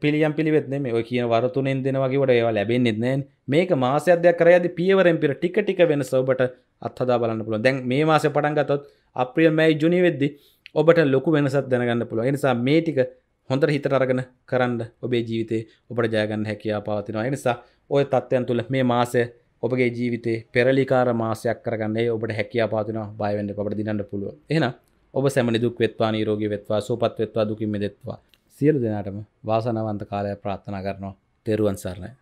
පිළියම් පිළිවෙත් මේ ඔය කියන වරතුනෙන් දෙනවගේට ඒවා ලැබෙන්න්නෙත් නෑ මේක මාසයදයක් කරයද පියවරෙන් පිර ටික ටික වෙන සවබට අත්හදා බලන්න පුළුව දැන් මේ මාස පටන්ගතොත් අප්‍රියල් මැයි ජුනි වෙද්දි ඔබට ලොකු වෙනසත් දැනගන්න පුළුව නිසා මේ ටික හොඳට හිතරගෙන කරන්න ඔබේ ජීවිතේ ඔබට ජයගන්න හැකියා පවතිනවා නිසා ඔය තත්ත්වයන් තුළ මේ මාසය ඔබගේ ජීවිතේ පෙරලිකාර මාසයක් කරගන්නේ ඔබට හැකියා පාතුන බයවෙන්න පට දිනන්න පුළුව එන ඔබ සැමනි දුක් වෙත්වා නීරෝගී වෙත්වා සූපත් වෙත්වා දුකින් මෙදෙත්වා සියලු දෙනාටම වාසනාවන්ත කාලය ප්‍රාත්ථනා කරනවා තෙරුවන් සරණයි